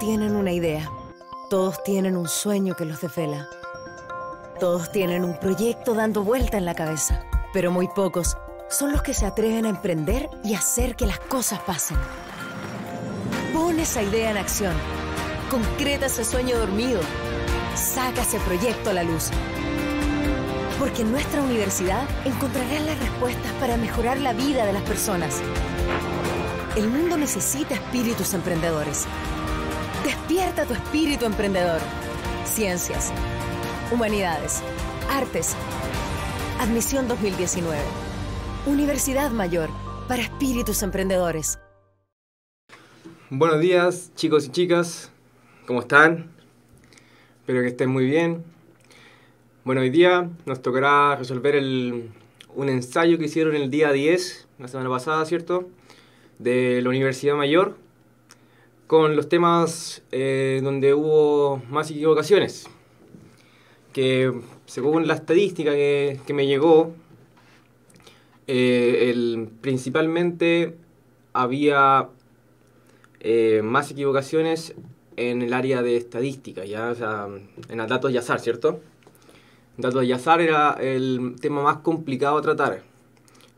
tienen una idea. Todos tienen un sueño que los defela. Todos tienen un proyecto dando vuelta en la cabeza. Pero muy pocos son los que se atreven a emprender y hacer que las cosas pasen. Pon esa idea en acción. Concreta ese sueño dormido. Saca ese proyecto a la luz. Porque en nuestra universidad encontrarás las respuestas para mejorar la vida de las personas. El mundo necesita espíritus emprendedores. Despierta tu espíritu emprendedor. Ciencias, Humanidades, Artes. Admisión 2019. Universidad Mayor para espíritus emprendedores. Buenos días, chicos y chicas. ¿Cómo están? Espero que estén muy bien. Bueno, hoy día nos tocará resolver el, un ensayo que hicieron el día 10, la semana pasada, ¿cierto? De la Universidad Mayor con los temas eh, donde hubo más equivocaciones, que según la estadística que, me llegó, eh, principalmente había eh, más equivocaciones en el área de estadística, ya, en los datos de azar, ¿cierto? Datos de azar era el tema más complicado a tratar.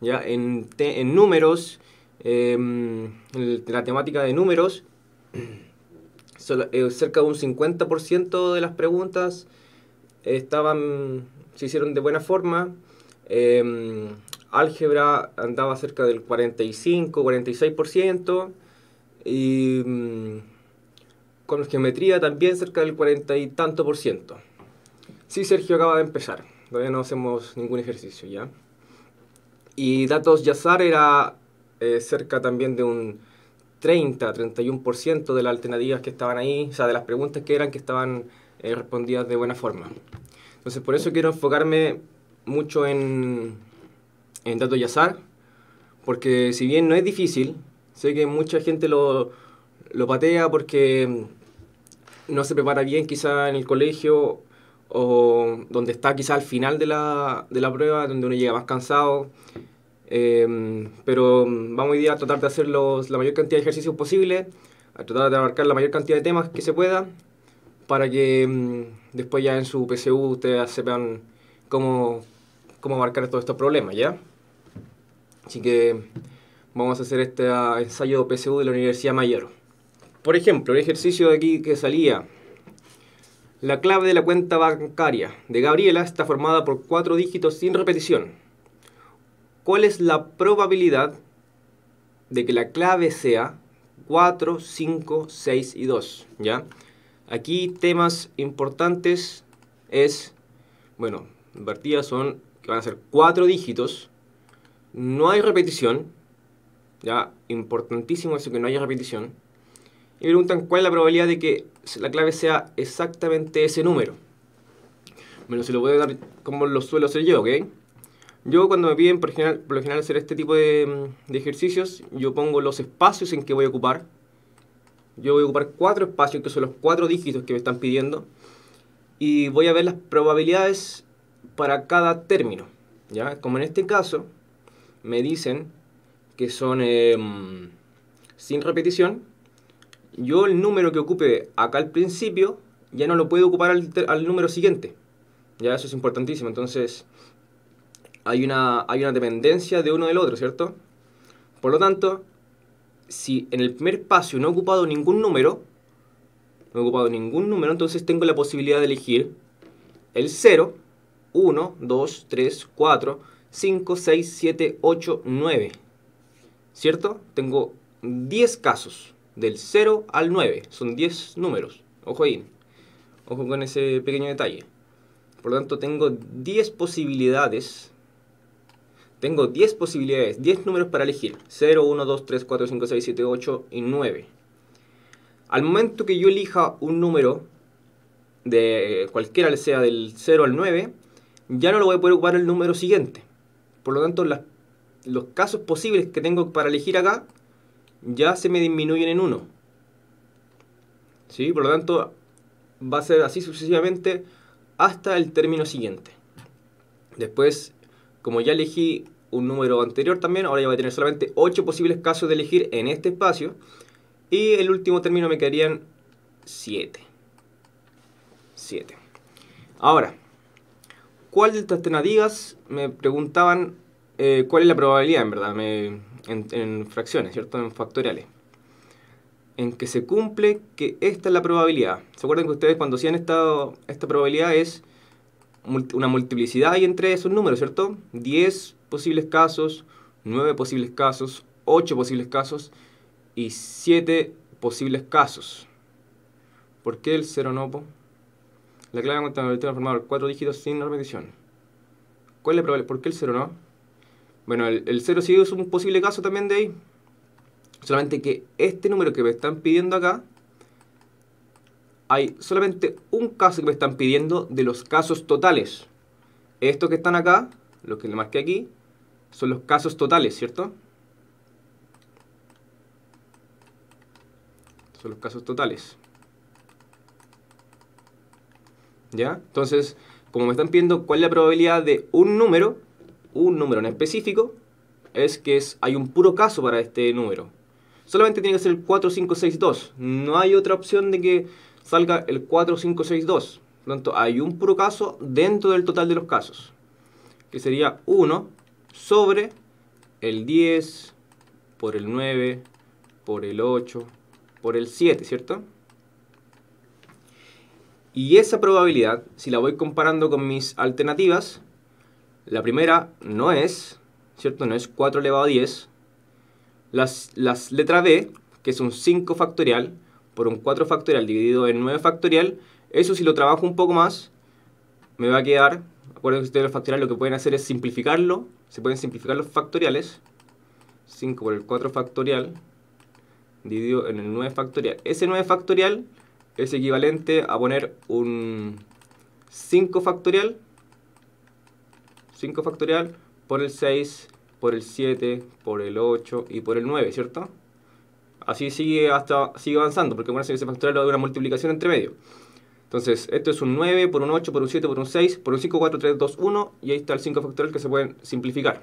¿ya? En, en números, la temática de números Eh, cerca de un 50% de las preguntas estaban, se hicieron de buena forma. Em, álgebra andaba cerca del 45-46%. Y mm, con geometría también cerca del 40 y tanto por ciento. Sí, Sergio acaba de empezar. Todavía no hacemos ningún ejercicio ya. Y datos Yazar era eh, cerca también de un 30, 31% de las alternativas que estaban ahí, o sea, de las preguntas que eran que estaban eh, respondidas de buena forma. Entonces, por eso quiero enfocarme mucho en, en datos y azar, porque si bien no es difícil, sé que mucha gente lo, lo patea porque no se prepara bien quizá en el colegio o donde está quizá al final de la, de la prueba, donde uno llega más cansado Em, pero mm, vamos día a tratar de hacer la mayor cantidad de ejercicios posible, a tratar de abarcar la mayor cantidad de temas que se pueda, para que mm, después ya en su PCU ustedes sepan cómo, cómo abarcar todos estos problemas, ¿ya? Así que vamos a hacer este ah, ensayo PCU de la Universidad Mayor. Por ejemplo, el ejercicio de aquí que salía. La clave de la cuenta bancaria de Gabriela está formada por cuatro dígitos sin repetición. ¿Cuál es la probabilidad de que la clave sea 4, 5, 6 y 2? ¿Ya? Aquí temas importantes es, bueno, vertidas son que van a ser 4 dígitos, no hay repetición, ya, importantísimo eso que no haya repetición, y preguntan cuál es la probabilidad de que la clave sea exactamente ese número. Bueno, se lo voy a dar como lo suelo hacer yo, ¿ok? Yo cuando me piden, por, por lo general, hacer este tipo de, ejercicios, yo pongo los espacios en que voy a ocupar. Yo voy a ocupar cuatro espacios, que son los cuatro dígitos que me están pidiendo. Y voy a ver las probabilidades para cada término. ¿ya? Como en este caso, me dicen que son em, sin repetición. Yo el número que ocupe acá al principio ya no lo puedo ocupar al, al número siguiente. Ya eso es importantísimo. Entonces hay una, hay una dependencia de uno del otro, ¿cierto? Por lo tanto, si en el primer espacio no he ocupado ningún número, no he ocupado ningún número, entonces tengo la posibilidad de elegir el 0, 1, 2, 3, 4, 5, 6, 7, 8, 9. ¿Cierto? Tengo 10 casos, del 0 al 9, son 10 números. Ojo ahí, ojo con ese pequeño detalle. Por lo tanto, tengo 10 posibilidades tengo 10 posibilidades, 10 números para elegir. 0, 1, 2, 3, 4, 5, 6, 7, 8 y 9. Al momento que yo elija un número, de cualquiera sea del 0 al 9, ya no lo voy a poder ocupar el número siguiente. Por lo tanto, los casos posibles que tengo para elegir acá ya se me disminuyen en 1. Por lo tanto, va a ser así sucesivamente hasta el término siguiente. Después como ya elegí un número anterior también, ahora ya voy a tener solamente 8 posibles casos de elegir en este espacio. Y el último término me quedarían 7. 7. Ahora, ¿cuál de estas alternativas me preguntaban eh, cuál es la probabilidad, en verdad, en, fracciones, ¿cierto? En factoriales. En que se cumple que esta es la probabilidad. ¿Se acuerdan que ustedes cuando hacían esta probabilidad es una multiplicidad hay entre esos números, ¿cierto? 10 posibles casos, 9 posibles casos, 8 posibles casos y 7 posibles casos. ¿Por qué el 0 no? La clave contabilidad transformador, 4 dígitos sin repetición. ¿Cuál es la probabilidad? ¿Por qué el 0 no? Bueno, el, el 0 sí es un posible caso también de ahí. Solamente que este número que me están pidiendo acá hay solamente un caso que me están pidiendo de los casos totales. Estos que están acá, los que le marqué aquí, son los casos totales, ¿cierto? Son los casos totales. ¿Ya? Entonces, como me están pidiendo cuál es la probabilidad de un número, un número en específico, es que es, hay un puro caso para este número. Solamente tiene que ser el 2. No hay otra opción de que salga el 4562. Por lo tanto, hay un puro caso dentro del total de los casos, que sería 1 sobre el 10 por el 9 por el 8 por el 7, ¿cierto? Y esa probabilidad, si la voy comparando con mis alternativas, la primera no es, ¿cierto? No es 4 elevado a 10. Las, letras letra B, que son 5 factorial, por un 4 factorial dividido en 9 factorial, eso si lo trabajo un poco más, me va a quedar, acuérdense que ustedes los factoriales lo que pueden hacer es simplificarlo, se pueden simplificar los factoriales, 5 por el 4 factorial, dividido en el 9 factorial. Ese 9 factorial es equivalente a poner un 5 factorial, 5 factorial por el 6, por el 7, por el 8 y por el 9, ¿cierto? Así sigue, hasta, sigue avanzando, porque una secuencia factorial de una multiplicación entre medio. Entonces, esto es un 9 por un 8 por un 7 por un 6 por un 5, 4, 3, 2, 1 y ahí está el 5 factorial que se pueden simplificar.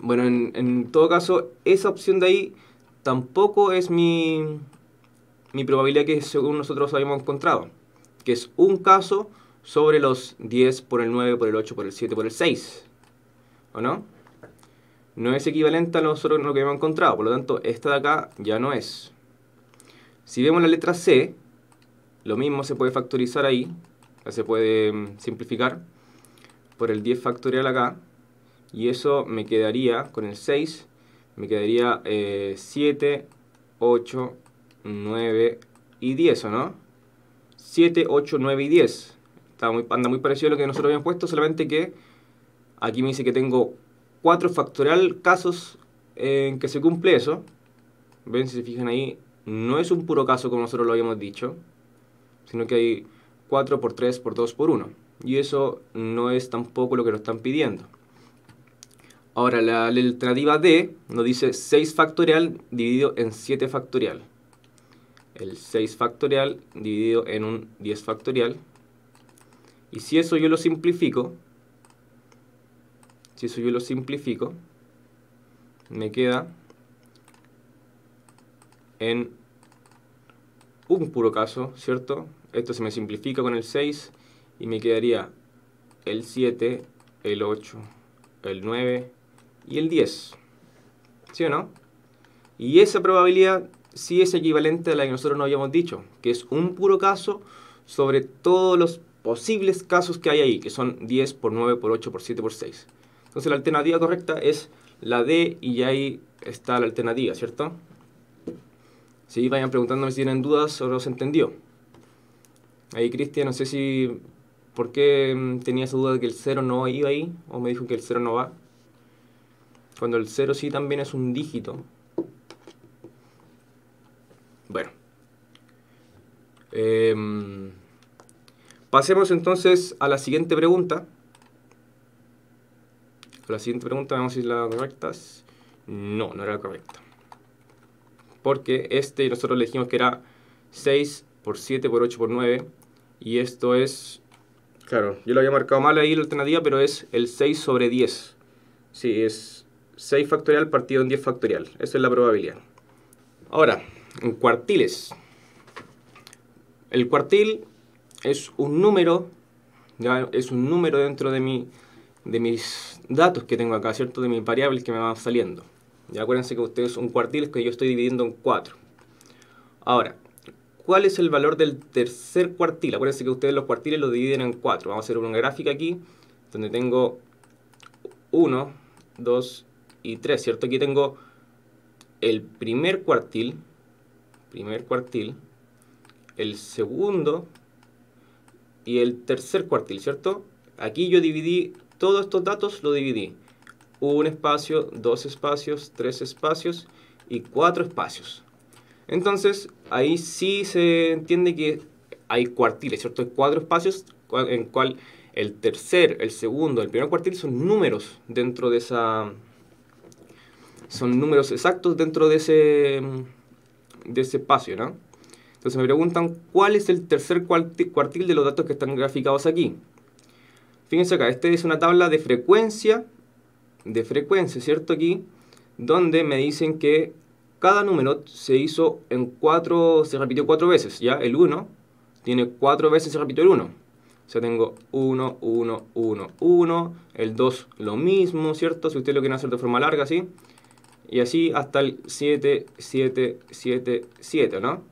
Bueno, en, en todo caso, esa opción de ahí tampoco es mi, mi probabilidad que según nosotros habíamos encontrado, que es un caso sobre los 10 por el 9 por el 8 por el 7 por el 6. ¿O no? no es equivalente a nosotros lo que hemos encontrado, por lo tanto, esta de acá ya no es. Si vemos la letra C, lo mismo se puede factorizar ahí, se puede mm, simplificar por el 10 factorial acá, y eso me quedaría con el 6, me quedaría 7, 8, 9 y 10, ¿o no? 7, 8, 9 y 10. Está muy, anda muy parecido a lo que nosotros habíamos puesto, solamente que aquí me dice que tengo 4 factorial casos en que se cumple eso. Ven, si se fijan ahí, no es un puro caso como nosotros lo habíamos dicho, sino que hay 4 por 3 por 2 por 1. Y eso no es tampoco lo que nos están pidiendo. Ahora, la, alternativa D nos dice 6 factorial dividido en 7 factorial. El 6 factorial dividido en un 10 factorial. Y si eso yo lo simplifico, si eso yo lo simplifico, me queda en un puro caso, ¿cierto? Esto se me simplifica con el 6 y me quedaría el 7, el 8, el 9 y el 10. ¿Sí o no? Y esa probabilidad sí es equivalente a la que nosotros no habíamos dicho, que es un puro caso sobre todos los posibles casos que hay ahí, que son 10 por 9 por 8 por 7 por 6. Entonces la alternativa correcta es la D y ahí está la alternativa, ¿cierto? Si vayan preguntándome si tienen dudas o no se entendió. Ahí Cristian, no sé si por qué mm, tenía esa duda de que el 0 no iba ahí o me dijo que el 0 no va. Cuando el 0 sí también es un dígito. Bueno. Em, pasemos entonces a la siguiente pregunta. La siguiente pregunta, vamos si la correcta. No, no era la correcta. Porque este nosotros le dijimos que era 6 por 7 por 8 por 9. Y esto es, claro, yo lo había marcado mal ahí la alternativa, pero es el 6 sobre 10. Sí, es 6 factorial partido en 10 factorial. Esa es la probabilidad. Ahora, en cuartiles. El cuartil es un número, ya es un número dentro de, mi, de mis datos que tengo acá, ¿cierto? De mis variables que me van saliendo. Ya acuérdense que ustedes un cuartil que yo estoy dividiendo en 4. Ahora, ¿cuál es el valor del tercer cuartil? Acuérdense que ustedes los cuartiles los dividen en cuatro Vamos a hacer una gráfica aquí donde tengo 1, 2 y 3, ¿cierto? Aquí tengo el primer cuartil, primer cuartil, el segundo y el tercer cuartil, ¿cierto? Aquí yo dividí todos estos datos lo dividí. Un espacio, dos espacios, tres espacios y cuatro espacios. Entonces, ahí sí se entiende que hay cuartiles, ¿cierto? Hay cuatro espacios en cual el tercer, el segundo, el primer cuartil son números dentro de esa... Son números exactos dentro de ese, de ese espacio, ¿no? Entonces me preguntan cuál es el tercer cuartil de los datos que están graficados aquí. Fíjense acá, esta es una tabla de frecuencia, de frecuencia, ¿cierto? Aquí, donde me dicen que cada número se hizo en cuatro, se repitió cuatro veces, ¿ya? El 1 tiene cuatro veces se repitió el 1. O sea, tengo 1, 1, 1, 1, el 2 lo mismo, ¿cierto? Si usted lo quiere hacer de forma larga, ¿sí? Y así hasta el 7, 7, 7, 7, ¿no?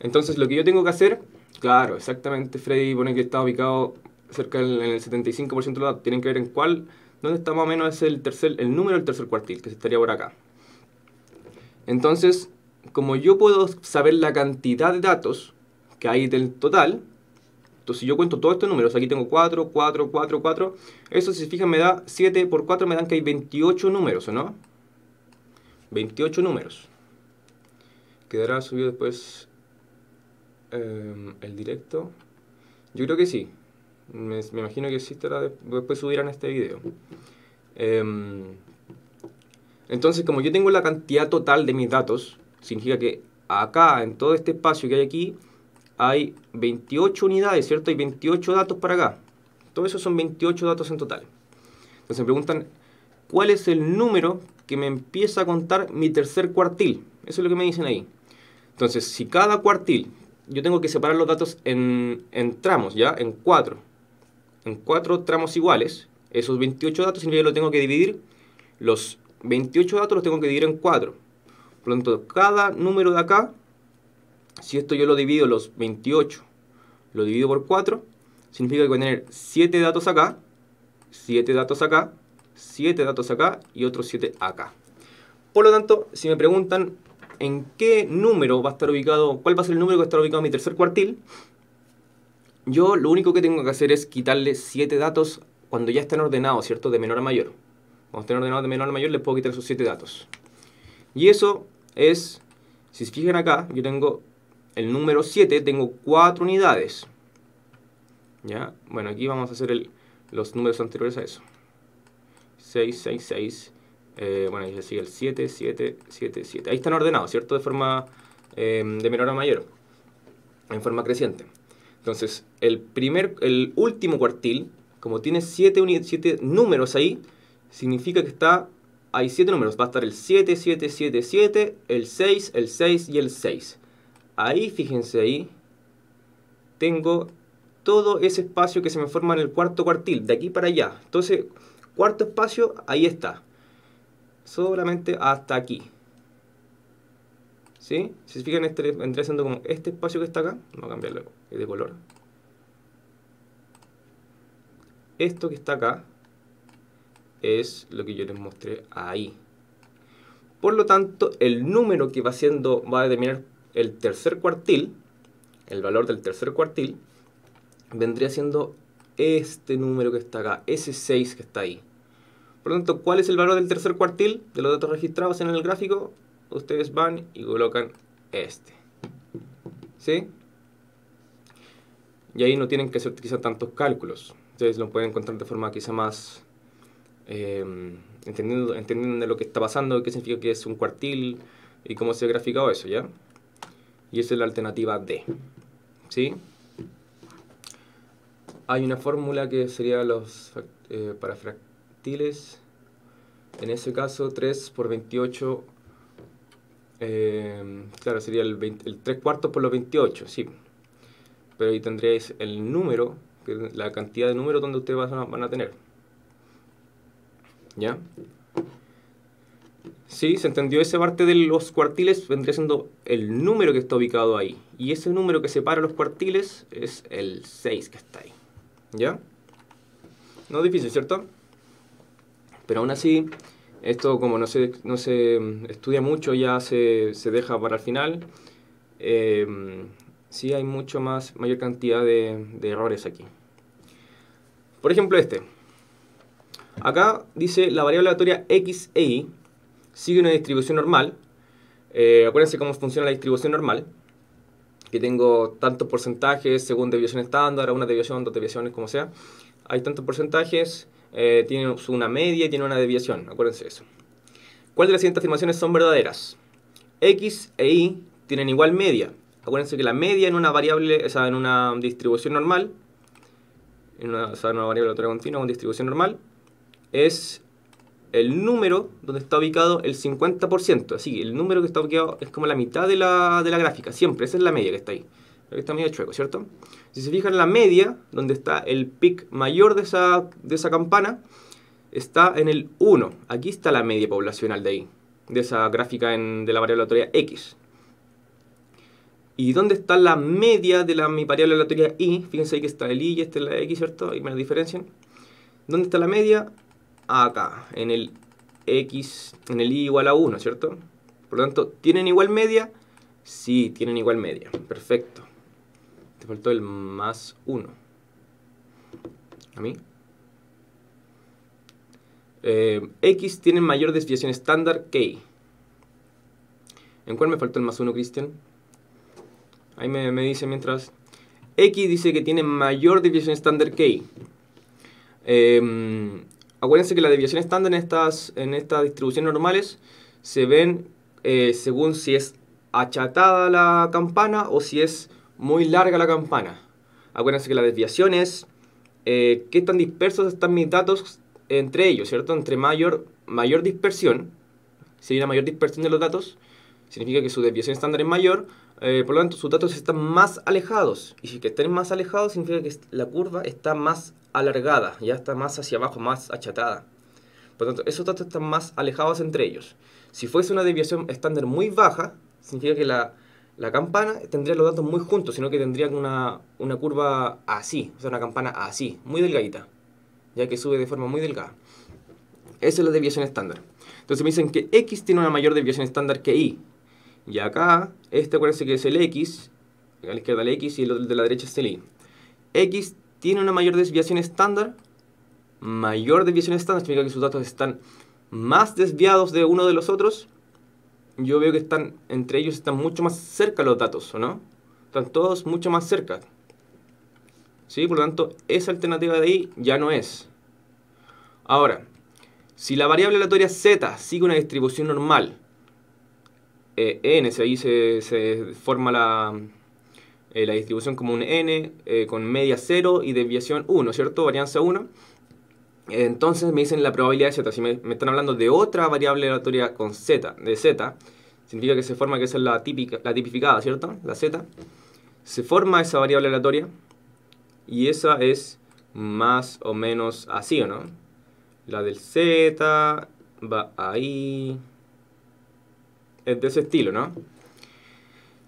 Entonces lo que yo tengo que hacer, claro, exactamente Freddy pone que está ubicado cerca del el 75% de los datos tienen que ver en cuál, dónde está más o menos es el, tercer, el número del tercer cuartil, que estaría por acá. Entonces, como yo puedo saber la cantidad de datos que hay del total, entonces si yo cuento todos estos números, aquí tengo 4, 4, 4, 4, eso si se fijan me da 7 por 4, me dan que hay 28 números, ¿o no? 28 números. Quedará subido después em, el directo. Yo creo que sí. Me, imagino que existe después subirán este video. Em, entonces, como yo tengo la cantidad total de mis datos, significa que acá, en todo este espacio que hay aquí, hay 28 unidades, ¿cierto? Hay 28 datos para acá. Todo eso son 28 datos en total. Entonces me preguntan, ¿cuál es el número que me empieza a contar mi tercer cuartil? Eso es lo que me dicen ahí. Entonces, si cada cuartil, yo tengo que separar los datos en, en tramos, ¿ya? En cuatro en cuatro tramos iguales. Esos 28 datos sin yo lo tengo que dividir. Los 28 datos los tengo que dividir en cuatro. Por lo tanto, cada número de acá, si esto yo lo divido los 28, lo divido por 4, significa que voy a tener 7 datos acá, 7 datos acá, 7 datos acá y otros 7 acá. Por lo tanto, si me preguntan en qué número va a estar ubicado, cuál va a ser el número que va a estar ubicado en mi tercer cuartil, yo lo único que tengo que hacer es quitarle siete datos cuando ya están ordenados, ¿cierto? De menor a mayor. Cuando están ordenados de menor a mayor, les puedo quitar esos siete datos. Y eso es, si se fijan acá, yo tengo el número 7, tengo cuatro unidades. ¿Ya? Bueno, aquí vamos a hacer los números anteriores a eso. 6, 6, 6. Bueno, ahí se sigue el 7, 7, 7, 7. Ahí están ordenados, ¿cierto? De forma eh, de menor a mayor, en forma creciente. Entonces, el, primer, el último cuartil, como tiene 7 siete, números ahí, significa que está hay 7 números. Va a estar el 7, 7, 7, 7, el 6, el 6 y el 6. Ahí, fíjense ahí, tengo todo ese espacio que se me forma en el cuarto cuartil, de aquí para allá. Entonces, cuarto espacio, ahí está. Solamente hasta aquí. ¿Sí? Si se fijan, este vendría haciendo como este espacio que está acá, vamos a cambiarlo eh, de color. Esto que está acá es lo que yo les mostré ahí. Por lo tanto, el número que va haciendo va a determinar el tercer cuartil, el valor del tercer cuartil, vendría siendo este número que está acá, ese 6 que está ahí. Por lo tanto, ¿cuál es el valor del tercer cuartil de los datos registrados en el gráfico? Ustedes van y colocan este. ¿Sí? Y ahí no tienen que hacer quizá tantos cálculos. Entonces lo pueden encontrar de forma quizá más em, entendiendo, entendiendo lo que está pasando, qué significa que es un cuartil y cómo se ha graficado eso, ¿ya? Y esa es la alternativa D. ¿Sí? Hay una fórmula que sería los eh, para fractiles. En ese caso, 3 por 28. Em, claro, sería el, el 3 cuartos por los 28, sí pero ahí tendréis el número, la cantidad de números donde ustedes van a, tener. ¿Ya? sí, se entendió esa parte de los cuartiles, vendría siendo el número que está ubicado ahí. Y ese número que separa los cuartiles es el 6 que está ahí. ¿Ya? No es difícil, ¿cierto? Pero aún así, esto como no se, no se estudia mucho, ya se, se deja para el final. Eh, si hay mucho más, mayor cantidad de, errores aquí. Por ejemplo, este. Acá dice la variable aleatoria e Y sigue una distribución normal. Eh, acuérdense cómo funciona la distribución normal. Que tengo tantos porcentajes según deviación estándar, una deviación, dos deviaciones, como sea. Hay tantos porcentajes, eh, tiene una media y tiene una deviación. Acuérdense eso. ¿Cuál de las siguientes afirmaciones son verdaderas? X e Y tienen igual media acuérdense que la media en una variable, o sea, en una distribución normal, en una, o sea, en una variable aleatoria continua, una distribución normal, es el número donde está ubicado el 50%. Así el número que está ubicado es como la mitad de la, gráfica, siempre. Esa es la media que está ahí. Aquí está medio chueco, ¿cierto? Si se fijan, la media, donde está el pic mayor de esa, de esa campana, está en el 1. Aquí está la media poblacional de ahí, de esa gráfica de la variable aleatoria X. ¿Y dónde está la media de la, mi variable aleatoria i? Fíjense ahí que está el i y esta es la x, ¿cierto? Y me la diferencian. ¿Dónde está la media? Acá, en el x, en el i igual a 1, ¿cierto? Por lo tanto, ¿tienen igual media? Sí, tienen igual media. Perfecto. Te faltó el más 1. ¿A mí? Eh, x tiene mayor desviación estándar que y. ¿En cuál me faltó el más 1, Cristian? Ahí me, me dice mientras. X dice que tiene mayor desviación estándar que Y. Em, acuérdense que la desviación estándar en estas, en estas distribuciones normales se ven eh, según si es achatada la campana o si es muy larga la campana. Acuérdense que la desviación es que eh, qué tan dispersos están mis datos entre ellos, ¿cierto? Entre mayor, mayor dispersión, si hay una mayor dispersión de los datos, significa que su desviación estándar es mayor, eh, por lo tanto, sus datos están más alejados. Y si que estén más alejados significa que la curva está más alargada, ya está más hacia abajo, más achatada. Por lo tanto, esos datos están más alejados entre ellos. Si fuese una deviación estándar muy baja, significa que la, campana tendría los datos muy juntos, sino que tendría una, curva así, o sea, una campana así, muy delgadita, ya que sube de forma muy delgada. Esa es la deviación estándar. Entonces me dicen que X tiene una mayor deviación estándar que Y. Y acá, este acuérdense que es el X, a la izquierda el X y el de la derecha es el Y. X tiene una mayor desviación estándar, mayor desviación estándar, significa que sus datos están más desviados de uno de los otros. Yo veo que están, entre ellos están mucho más cerca los datos, ¿o no? Están todos mucho más cerca. ¿Sí? Por lo tanto, esa alternativa de Y ya no es. Ahora, si la variable aleatoria z sigue una distribución normal, eh, n, si ahí se, forma la, eh, la distribución como un n eh, con media 0 y desviación 1, ¿cierto? Varianza 1. Entonces me dicen la probabilidad de z. Si me, están hablando de otra variable aleatoria con z, de z, significa que se forma que esa es la, típica, la tipificada, ¿cierto? La z. Se forma esa variable aleatoria y esa es más o menos así, ¿o no? La del z va ahí es de ese estilo, ¿no?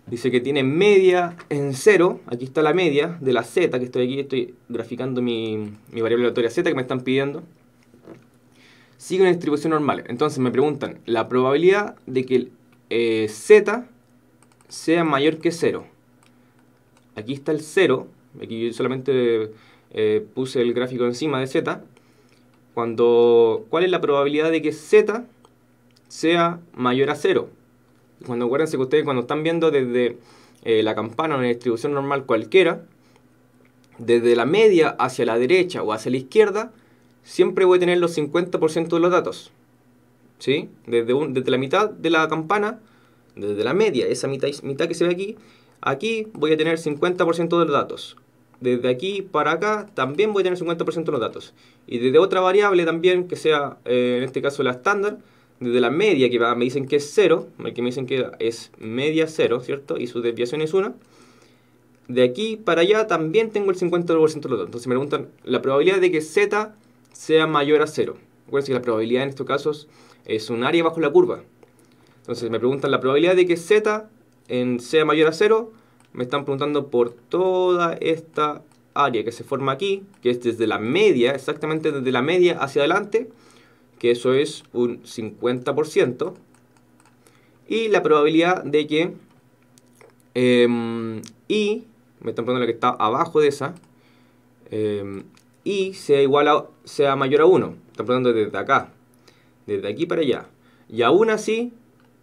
Dice que tiene media en cero, aquí está la media de la z, que estoy aquí, estoy graficando mi, variable aleatoria z que me están pidiendo. Sigue una distribución normal. Entonces me preguntan la probabilidad de que eh, z sea mayor que 0. Aquí está el 0, aquí solamente eh, puse el gráfico encima de z. Cuando, ¿Cuál es la probabilidad de que z sea mayor a 0? cuando acuérdense que ustedes cuando están viendo desde eh, la campana, una distribución normal cualquiera, desde la media hacia la derecha o hacia la izquierda, siempre voy a tener los 50% de los datos. ¿Sí? Desde, desde la mitad de la campana, desde la media, esa mitad, mitad que se ve aquí, aquí voy a tener 50% de los datos. Desde aquí para acá también voy a tener 50% de los datos. Y desde otra variable también, que sea eh, en este caso la estándar, desde la media que me dicen que es 0, que me dicen que es media 0, ¿cierto? Y su desviación es 1. De aquí para allá también tengo el 50% de los dos. Entonces me preguntan la probabilidad de que z sea mayor a 0. Recuerden que la probabilidad en estos casos es un área bajo la curva. Entonces me preguntan la probabilidad de que z sea mayor a 0. Me están preguntando por toda esta área que se forma aquí, que es desde la media, exactamente desde la media hacia adelante, que eso es un 50%, y la probabilidad de que em, I, me están poniendo la que está abajo de esa, em, I sea igual a, sea mayor a 1, están poniendo desde acá, desde aquí para allá, y aún así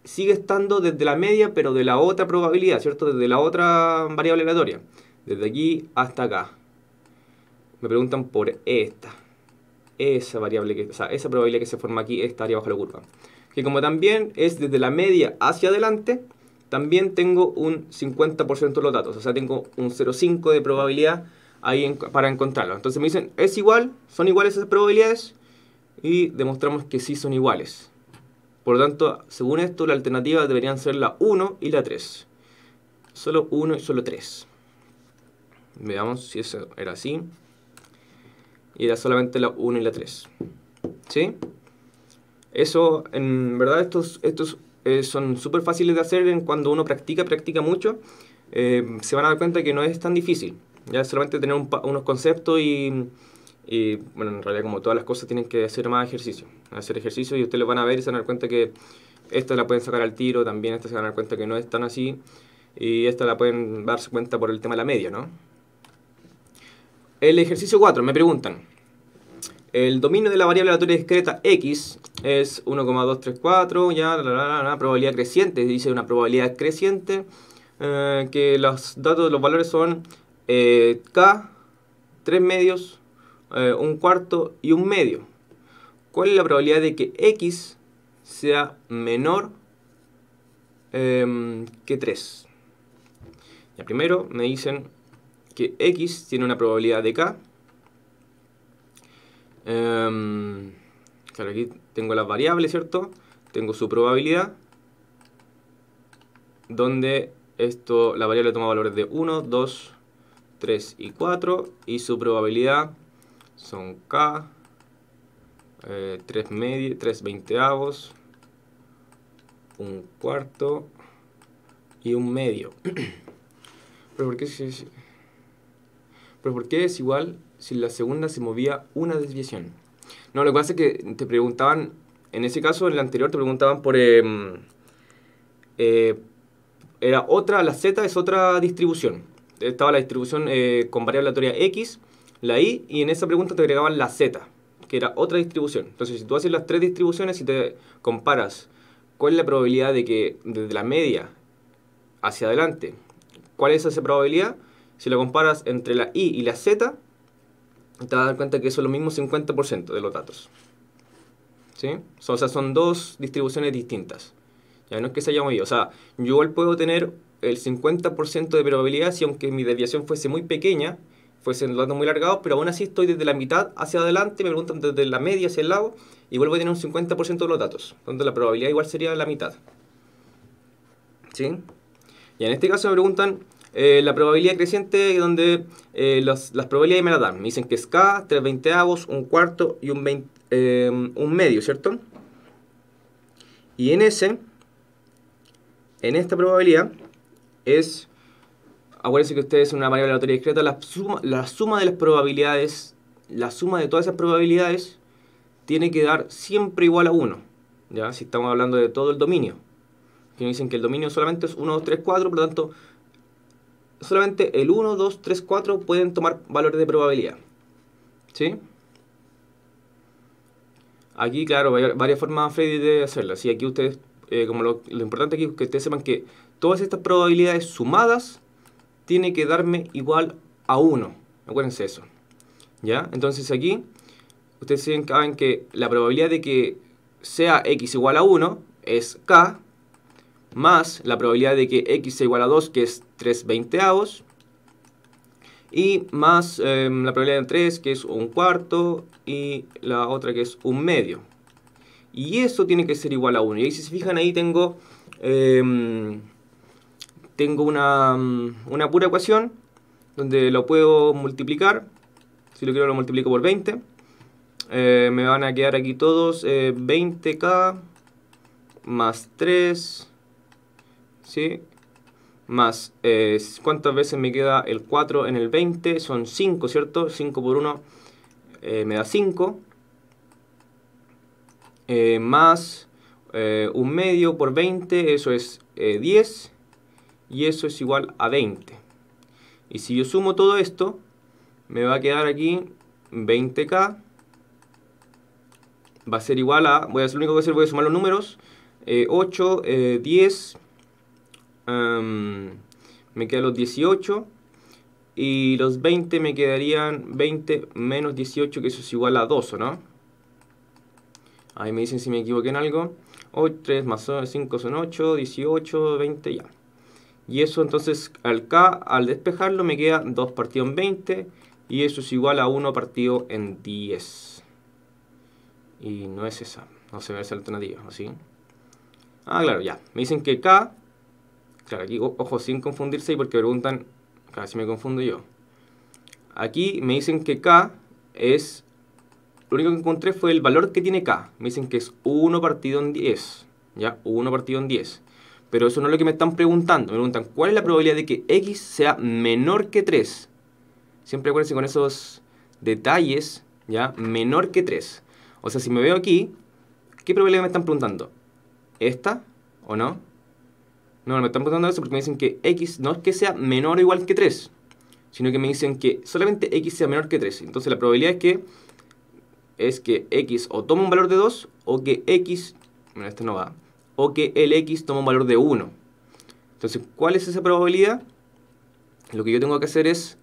sigue estando desde la media, pero de la otra probabilidad, ¿cierto? Desde la otra variable aleatoria, desde aquí hasta acá. Me preguntan por esta esa variable, que, o sea, esa probabilidad que se forma aquí, esta área bajo la curva. Que como también es desde la media hacia adelante, también tengo un 50% de los datos, o sea, tengo un 0,5 de probabilidad ahí para encontrarlo. Entonces me dicen, ¿es igual? ¿Son iguales esas probabilidades? Y demostramos que sí son iguales. Por lo tanto, según esto, la alternativa deberían ser la 1 y la 3. Solo 1 y solo 3. Veamos si eso era así y da solamente la 1 y la 3. ¿Sí? Eso, en verdad, estos, estos eh, son súper fáciles de hacer cuando uno practica, practica mucho. Eh, se van a dar cuenta que no es tan difícil. Ya solamente tener unos conceptos y, y, bueno, en realidad como todas las cosas tienen que hacer más ejercicio. Hacer ejercicio y ustedes lo van a ver y se van a dar cuenta que esta la pueden sacar al tiro, también esta se van a dar cuenta que no es tan así. Y esta la pueden darse cuenta por el tema de la media, ¿no? El ejercicio 4, me preguntan. El dominio de la variable aleatoria discreta x es 1,234, ya, la, la, la, probabilidad creciente, dice una probabilidad creciente, eh, que los datos, de los valores son eh, k, 3 medios, 1 eh, cuarto y 1 medio. ¿Cuál es la probabilidad de que x sea menor que 3? Ya primero me dicen que X tiene una probabilidad de K. Em, claro, aquí tengo las variables, ¿cierto? Tengo su probabilidad, donde esto, la variable toma valores de 1, 2, 3 y 4, y su probabilidad son K, 3, eh, 3 veinteavos, un cuarto y un medio. Pero ¿por qué si pero ¿por qué es igual si la segunda se movía una desviación? No, lo que pasa es que te preguntaban, en ese caso, en el anterior te preguntaban por... Em, eh, era otra, la Z es otra distribución. Estaba la distribución eh, con variable aleatoria X, la Y, y en esa pregunta te agregaban la Z, que era otra distribución. Entonces, si tú haces las tres distribuciones y te comparas cuál es la probabilidad de que desde la media hacia adelante, cuál es esa probabilidad, si lo comparas entre la I y la Z, te vas a dar cuenta que es lo mismo 50% de los datos. ¿Sí? O sea, son dos distribuciones distintas. Ya no es que se haya movido. O sea, yo puedo tener el 50% de probabilidad si aunque mi desviación fuese muy pequeña, fuese los datos muy largados, pero aún así estoy desde la mitad hacia adelante, me preguntan desde la media hacia el lado, y vuelvo a tener un 50% de los datos, Entonces la probabilidad igual sería la mitad. ¿Sí? Y en este caso me preguntan eh, la probabilidad creciente donde eh, las probabilidades me la dan. Me dicen que es K, 3 veinteavos, un cuarto y un, eh, un medio, ¿cierto? Y en ese, en esta probabilidad, es, acuérdense que ustedes en una variable aleatoria discreta, la suma, la suma de las probabilidades, la suma de todas esas probabilidades tiene que dar siempre igual a 1, ¿ya? Si estamos hablando de todo el dominio. Que dicen que el dominio solamente es 1, 2, 3, 4, por lo tanto, solamente el 1, 2, 3, 4 pueden tomar valores de probabilidad. ¿Sí? Aquí, claro, varias formas, Freddy, de hacerlas. Y aquí ustedes, eh, como lo, importante aquí es que ustedes sepan que todas estas probabilidades sumadas tiene que darme igual a 1. Acuérdense eso. ¿Ya? Entonces aquí, ustedes saben que la probabilidad de que sea x igual a 1 es k, más la probabilidad de que x sea igual a 2, que es 3 veinteavos, y más em, la probabilidad de 3, que es un cuarto, y la otra que es un medio. Y eso tiene que ser igual a 1. Y ahí, si se fijan, ahí tengo, em, tengo em, una, pura ecuación, donde lo puedo multiplicar. Si lo quiero, lo multiplico por 20. Eh, me van a quedar aquí todos 20k eh, más 3 ¿sí? Más, eh, ¿cuántas veces me queda el 4 en el 20? Son 5, ¿cierto? 5 por 1 eh, me da 5. Eh, más un medio por 20, eso es 10. Y eso es igual a 20. Y si yo sumo todo esto, me va a quedar aquí 20k va a ser igual a, voy a hacer lo único que voy a hacer, voy sumar los números, 8, 10, me quedan los 18. Y los 20 me quedarían 20 menos 18, que eso es igual a 2, no? Ahí me dicen si me equivoqué en algo. o 3 más 5 son 8, 18, 20, ya. Y eso entonces al K, al despejarlo, me queda 2 partido en 20. Y eso es igual a 1 partido en 10. Y no es esa, no se ve esa alternativa, así Ah, claro, ya. Me dicen que K Claro, aquí, ojo, sin confundirse, porque preguntan, casi me confundo yo. Aquí me dicen que K es, lo único que encontré fue el valor que tiene K. Me dicen que es 1 partido en 10, ¿ya? 1 partido en 10. Pero eso no es lo que me están preguntando. Me preguntan, ¿cuál es la probabilidad de que X sea menor que 3? Siempre acuérdense con esos detalles, ¿ya? Menor que 3. O sea, si me veo aquí, ¿qué probabilidad me están preguntando? ¿Esta o no? No, me están preguntando eso porque me dicen que x no es que sea menor o igual que 3, sino que me dicen que solamente x sea menor que 3. Entonces la probabilidad es que es que x o toma un valor de 2 o que x, bueno, este no va, o que el x toma un valor de 1. Entonces, ¿cuál es esa probabilidad? Lo que yo tengo que hacer es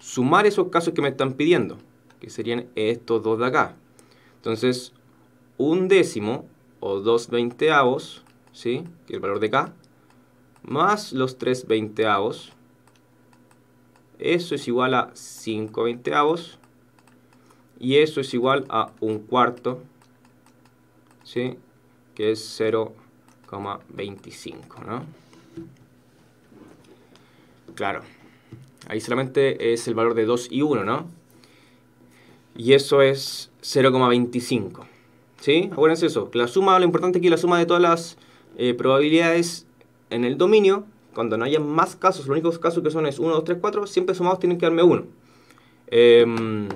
sumar esos casos que me están pidiendo, que serían estos dos de acá. Entonces, un décimo o dos veinteavos, ¿sí? que el valor de acá más los 3 veinteavos. Eso es igual a 5 veinteavos. Y eso es igual a un cuarto. ¿Sí? Que es 0,25, Claro. Ahí solamente es el valor de 2 y 1, ¿no? Y eso es 0,25. ¿Sí? Acuérdense eso. La suma, lo importante es la suma de todas las eh, probabilidades en el dominio, cuando no haya más casos, los únicos casos que son es 1, 2, 3, 4, siempre sumados tienen que darme 1. Em,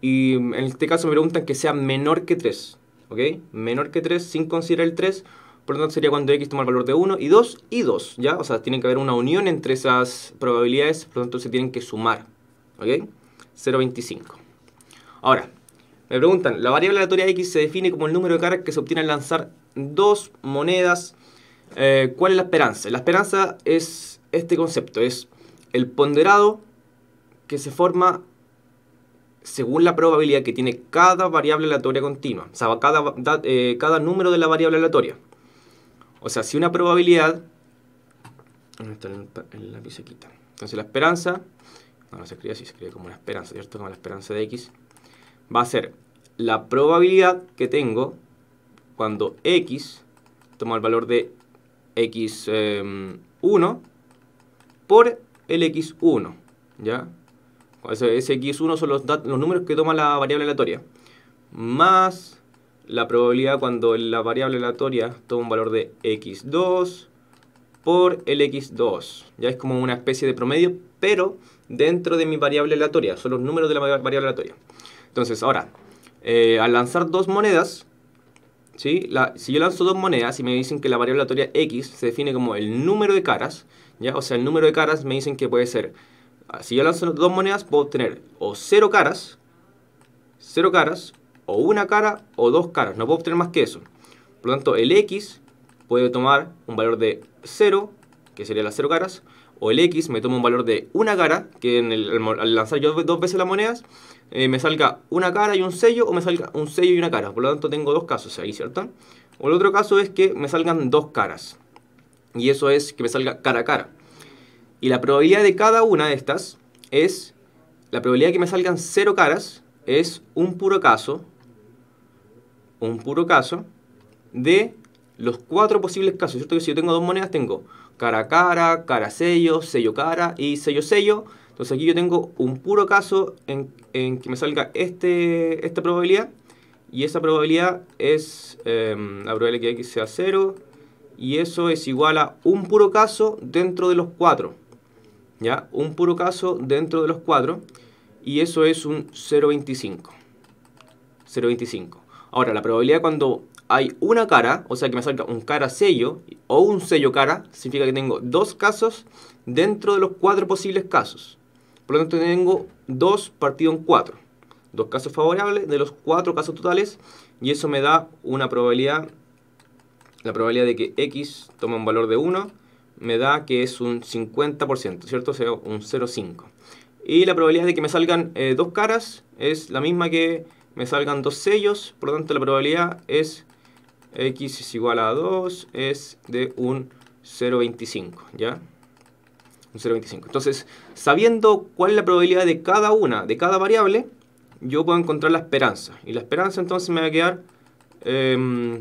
y en este caso me preguntan que sea menor que 3, ¿ok? Menor que 3 sin considerar el 3, por lo tanto sería cuando x toma el valor de 1 y 2 y 2, ¿ya? O sea, tiene que haber una unión entre esas probabilidades, por lo tanto se tienen que sumar, ¿ok? 0,25. Ahora, me preguntan, la variable aleatoria x se define como el número de caras que se obtiene al lanzar dos monedas eh, ¿Cuál es la esperanza? La esperanza es este concepto, es el ponderado que se forma según la probabilidad que tiene cada variable aleatoria continua, o sea, cada, eh, cada número de la variable aleatoria. O sea, si una probabilidad... está Entonces la esperanza, no, no se escribe así, se escribe como la esperanza, ¿cierto? Como la esperanza de X, va a ser la probabilidad que tengo cuando X toma el valor de x1 em, por el x1, ¿ya? Ese, x1 son los, los números que toma la variable aleatoria, más la probabilidad cuando la variable aleatoria toma un valor de x2 por el x2. Ya es como una especie de promedio, pero dentro de mi variable aleatoria. Son los números de la variable aleatoria. Entonces, ahora, eh, al lanzar dos monedas, si yo lanzo dos monedas y me dicen que la variable aleatoria X se define como el número de caras, ¿ya? o sea, el número de caras me dicen que puede ser, ah, si yo lanzo dos monedas puedo obtener o cero caras, cero caras, o una cara o dos caras, no puedo obtener más que eso. Por lo tanto, el X puede tomar un valor de 0, que sería las cero caras, o el X, me toma un valor de una cara, que en el, al lanzar yo dos veces las monedas, eh, me salga una cara y un sello, o me salga un sello y una cara. Por lo tanto, tengo dos casos ahí, ¿cierto? O el otro caso es que me salgan dos caras. Y eso es que me salga cara a cara. Y la probabilidad de cada una de estas es, la probabilidad de que me salgan cero caras es un puro caso, un puro caso, de los cuatro posibles casos, ¿cierto? Que si yo tengo dos monedas, tengo cara a cara, cara sello, sello cara y sello sello. Entonces aquí yo tengo un puro caso en, que me salga este, esta probabilidad y esa probabilidad es em, la probabilidad que x sea 0 y eso es igual a un puro caso dentro de los 4. ¿Ya? Un puro caso dentro de los 4 y eso es un 0.25. 0.25. Ahora, la probabilidad cuando hay una cara, o sea que me salga un cara sello o un sello cara, significa que tengo dos casos dentro de los cuatro posibles casos. Por lo tanto, tengo dos partido en cuatro. Dos casos favorables de los cuatro casos totales y eso me da una probabilidad, la probabilidad de que x tome un valor de 1, me da que es un 50%, ¿cierto? O sea, un 0,5. Y la probabilidad de que me salgan eh, dos caras es la misma que me salgan dos sellos, por lo tanto la probabilidad es x es igual a 2 es de un 0,25, ¿ya? Un 0,25. Entonces, sabiendo cuál es la probabilidad de cada una, de cada variable, yo puedo encontrar la esperanza. Y la esperanza entonces me va a quedar... Em,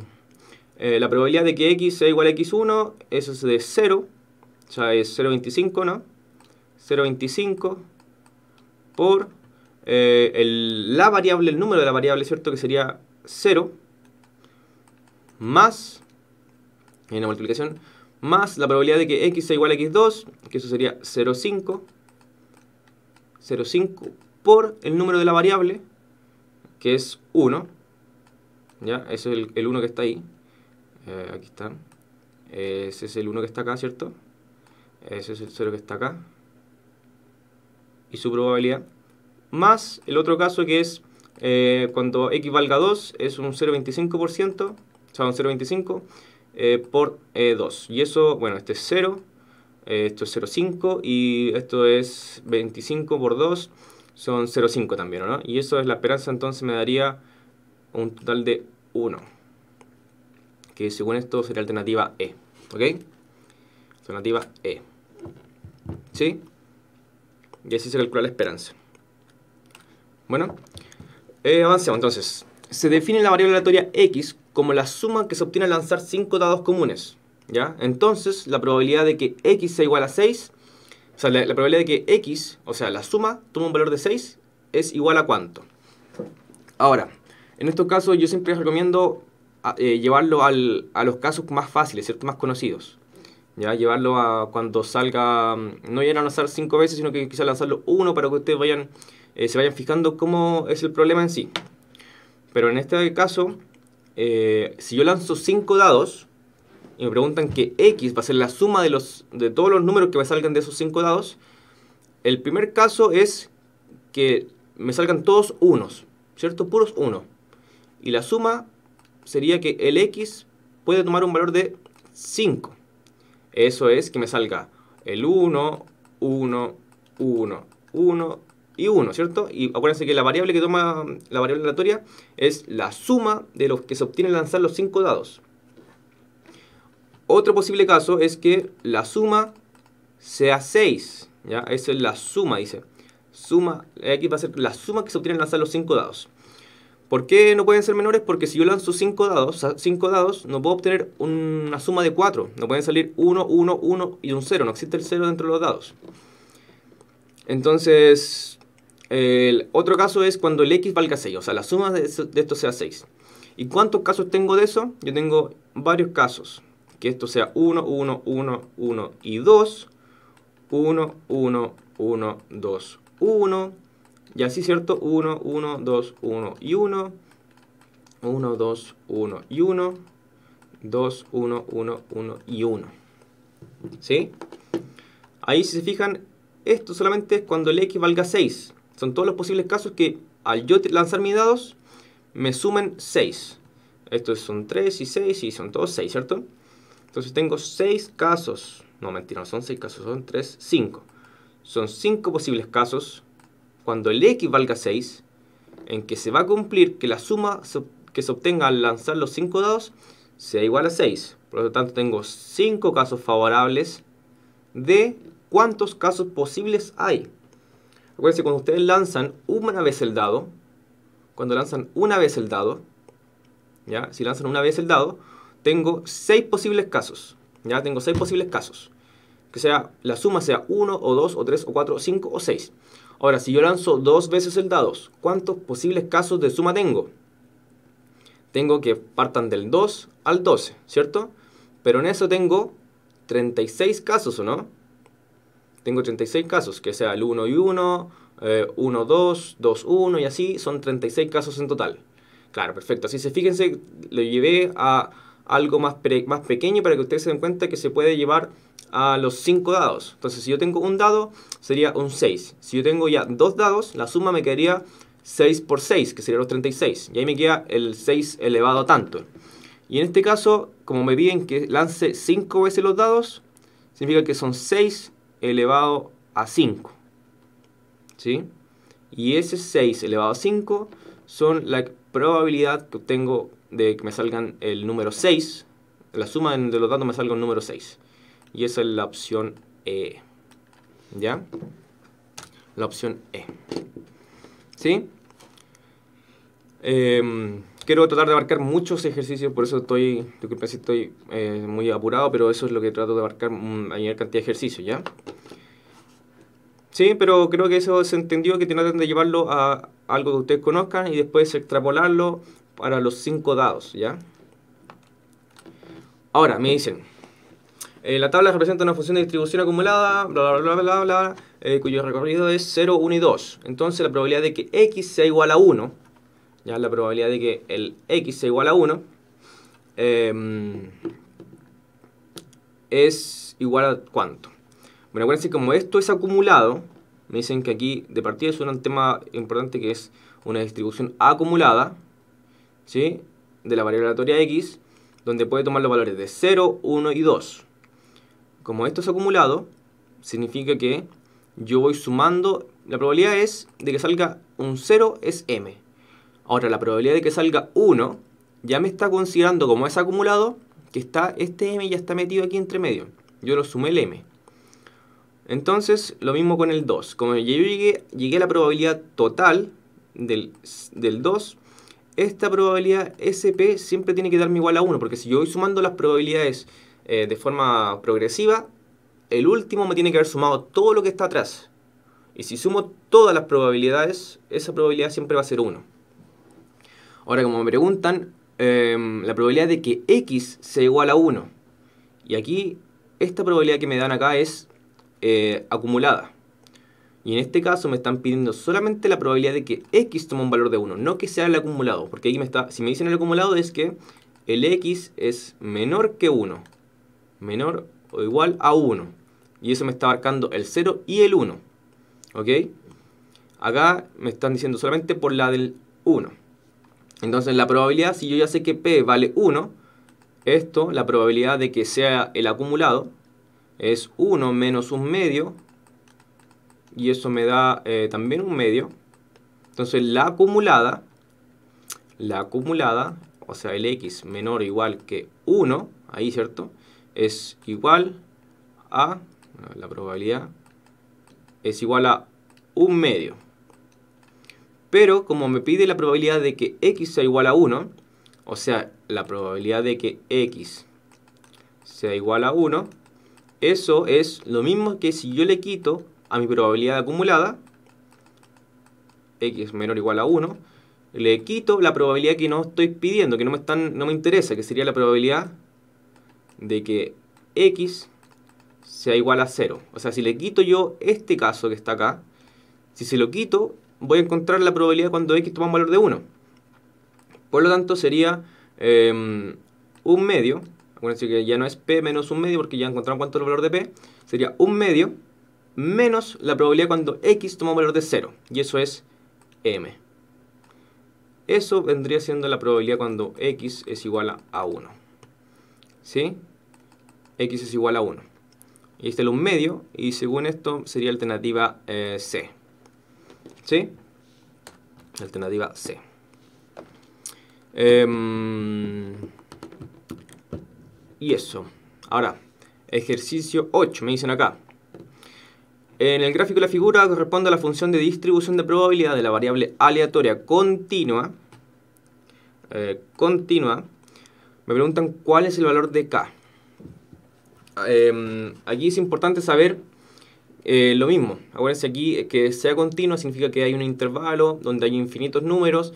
eh, la probabilidad de que x sea igual a x1, eso es de 0, o sea, es 0,25, ¿no? 0,25 por eh, la variable, el número de la variable, ¿cierto? Que sería 0, más, en la multiplicación, más la probabilidad de que x sea igual a x2, que eso sería 0,5, 0,5 por el número de la variable, que es 1, ¿ya? Ese es el, 1 que está ahí, eh, aquí está, ese es el 1 que está acá, ¿cierto? Ese es el 0 que está acá, y su probabilidad, más el otro caso que es eh, cuando x valga 2, es un 0,25%, o sea, un 0,25 por 2. Eh, y eso, bueno, este es 0, eh, esto es 0,5 y esto es 25 por 2, son 0,5 también, ¿no? Y eso es la esperanza, entonces me daría un total de 1, que según esto sería alternativa E, ¿ok? Alternativa E, ¿sí? Y así se calcula la esperanza. Bueno, eh, avancemos entonces. Se define la variable aleatoria X como la suma que se obtiene al lanzar 5 dados comunes. ¿ya? Entonces, la probabilidad de que x sea igual a 6, o sea, la, probabilidad de que x, o sea, la suma, Tome un valor de 6, es igual a cuánto. Ahora, en estos casos yo siempre recomiendo eh, llevarlo a los casos más fáciles, ¿cierto? más conocidos. ¿ya? Llevarlo a cuando salga, mm, no vayan a lanzar cinco veces, sino que quizás lanzarlo uno para que ustedes vayan, eh, se vayan fijando cómo es el problema en sí. Pero en este caso, eh, si yo lanzo 5 dados y me preguntan que X va a ser la suma de, los, de todos los números que me salgan de esos 5 dados, el primer caso es que me salgan todos unos, ¿cierto? Puros 1. Y la suma sería que el X puede tomar un valor de 5. Eso es que me salga el 1, 1, 1, 1, y 1, ¿cierto? Y acuérdense que la variable que toma la variable aleatoria es la suma de los que se obtienen al lanzar los 5 dados. Otro posible caso es que la suma sea 6, ¿ya? Esa es la suma, dice. Suma, aquí va a ser la suma que se obtiene al lanzar los 5 dados. ¿Por qué no pueden ser menores? Porque si yo lanzo 5 dados, 5 dados, no puedo obtener una suma de 4. No pueden salir 1, 1, 1 y un 0. No existe el 0 dentro de los dados. Entonces, el otro caso es cuando el x valga 6, o sea, la suma de, esto sea 6. ¿Y cuántos casos tengo de eso? Yo tengo varios casos. Que esto sea 1, 1, 1, 1 y 2. 1, 1, 1, 2, 1. Y así, ¿cierto? 1, 1, 2, 1 y 1. 1, 2, 1 y 1. 2, 1, 1, 1 y 1. ¿Sí? Ahí si se fijan, esto solamente es cuando el x valga 6. Son todos los posibles casos que al yo lanzar mis dados me sumen 6. Estos son 3 y 6 y son todos 6, ¿cierto? Entonces tengo 6 casos. No, mentira, no son 6 casos, son 3, 5. Son 5 posibles casos cuando el x valga 6 en que se va a cumplir que la suma que se obtenga al lanzar los 5 dados sea igual a 6. Por lo tanto, tengo 5 casos favorables de cuántos casos posibles hay. Acuérdense, cuando ustedes lanzan una vez el dado, cuando lanzan una vez el dado, ¿ya? si lanzan una vez el dado, tengo seis posibles casos. Ya tengo seis posibles casos. Que sea la suma sea 1 o 2 o 3 o 4 o 5 o 6. Ahora, si yo lanzo dos veces el dado, ¿cuántos posibles casos de suma tengo? Tengo que partan del 2 al 12, ¿cierto? Pero en eso tengo 36 casos, ¿o no? tengo 36 casos, que sea el 1 y 1, 1, 2, 2, 1 y así, son 36 casos en total. Claro, perfecto. Así se fíjense, lo llevé a algo más, más pequeño para que ustedes se den cuenta que se puede llevar a los 5 dados. Entonces, si yo tengo un dado, sería un 6. Si yo tengo ya dos dados, la suma me quedaría 6 por 6, que sería los 36. Y ahí me queda el 6 elevado a tanto. Y en este caso, como me piden que lance 5 veces los dados, significa que son 6 elevado a 5. ¿Sí? Y ese 6 elevado a 5 son la probabilidad que tengo de que me salgan el número 6. La suma de los datos me salga un número 6. Y esa es la opción E. ¿Ya? La opción E. ¿Sí? Eh, quiero tratar de abarcar muchos ejercicios, por eso estoy, estoy eh, muy apurado, pero eso es lo que trato de abarcar, una mm, cantidad de ejercicios, ¿ya? Sí, pero creo que eso se entendió, que tratan de llevarlo a algo que ustedes conozcan y después extrapolarlo para los cinco dados, ¿ya? Ahora, me dicen, eh, la tabla representa una función de distribución acumulada, bla, bla, bla, bla, bla, eh, cuyo recorrido es 0, 1 y 2. Entonces la probabilidad de que x sea igual a 1 ya la probabilidad de que el x sea igual a 1, em, es igual a cuánto. Bueno, acuérdense, como esto es acumulado, me dicen que aquí de partida es un tema importante que es una distribución acumulada, ¿sí? De la variable aleatoria x, donde puede tomar los valores de 0, 1 y 2. Como esto es acumulado, significa que yo voy sumando, la probabilidad es de que salga un 0 es m, Ahora, la probabilidad de que salga 1 ya me está considerando como es acumulado que está este m ya está metido aquí entre medio. Yo lo sumé el m. Entonces, lo mismo con el 2. Como yo llegué, a la probabilidad total del, 2, esta probabilidad SP siempre tiene que darme igual a 1, porque si yo voy sumando las probabilidades eh, de forma progresiva, el último me tiene que haber sumado todo lo que está atrás. Y si sumo todas las probabilidades, esa probabilidad siempre va a ser 1. Ahora, como me preguntan, em, la probabilidad de que x sea igual a 1. Y aquí, esta probabilidad que me dan acá es eh, acumulada. Y en este caso me están pidiendo solamente la probabilidad de que x tome un valor de 1, no que sea el acumulado. Porque aquí me está, si me dicen el acumulado es que el x es menor que 1. Menor o igual a 1. Y eso me está abarcando el 0 y el 1. ¿Ok? Acá me están diciendo solamente por la del 1. Entonces la probabilidad, si yo ya sé que P vale 1, esto, la probabilidad de que sea el acumulado, es 1 menos un medio, y eso me da eh, también un medio. Entonces la acumulada, la acumulada, o sea el x menor o igual que 1, ahí cierto, es igual a, la probabilidad, es igual a un medio. Pero como me pide la probabilidad de que x sea igual a 1, o sea, la probabilidad de que x sea igual a 1, eso es lo mismo que si yo le quito a mi probabilidad acumulada, x menor o igual a 1, le quito la probabilidad que no estoy pidiendo, que no me, están, no me interesa, que sería la probabilidad de que x sea igual a 0. O sea, si le quito yo este caso que está acá, si se lo quito, voy a encontrar la probabilidad cuando x toma un valor de 1. Por lo tanto, sería em, un medio, acuérdense que ya no es p menos un medio porque ya encontramos cuánto es el valor de p, sería un medio menos la probabilidad cuando x toma un valor de 0, y eso es m. Eso vendría siendo la probabilidad cuando x es igual a 1. ¿Sí? x es igual a 1. Y este es un medio, y según esto sería alternativa eh, C. ¿Sí? Alternativa C. Em, y eso. Ahora, ejercicio 8, me dicen acá. En el gráfico de la figura corresponde a la función de distribución de probabilidad de la variable aleatoria continua. Eh, continua. Me preguntan cuál es el valor de k. Em, aquí es importante saber eh, lo mismo, acuérdense aquí que sea continua significa que hay un intervalo donde hay infinitos números,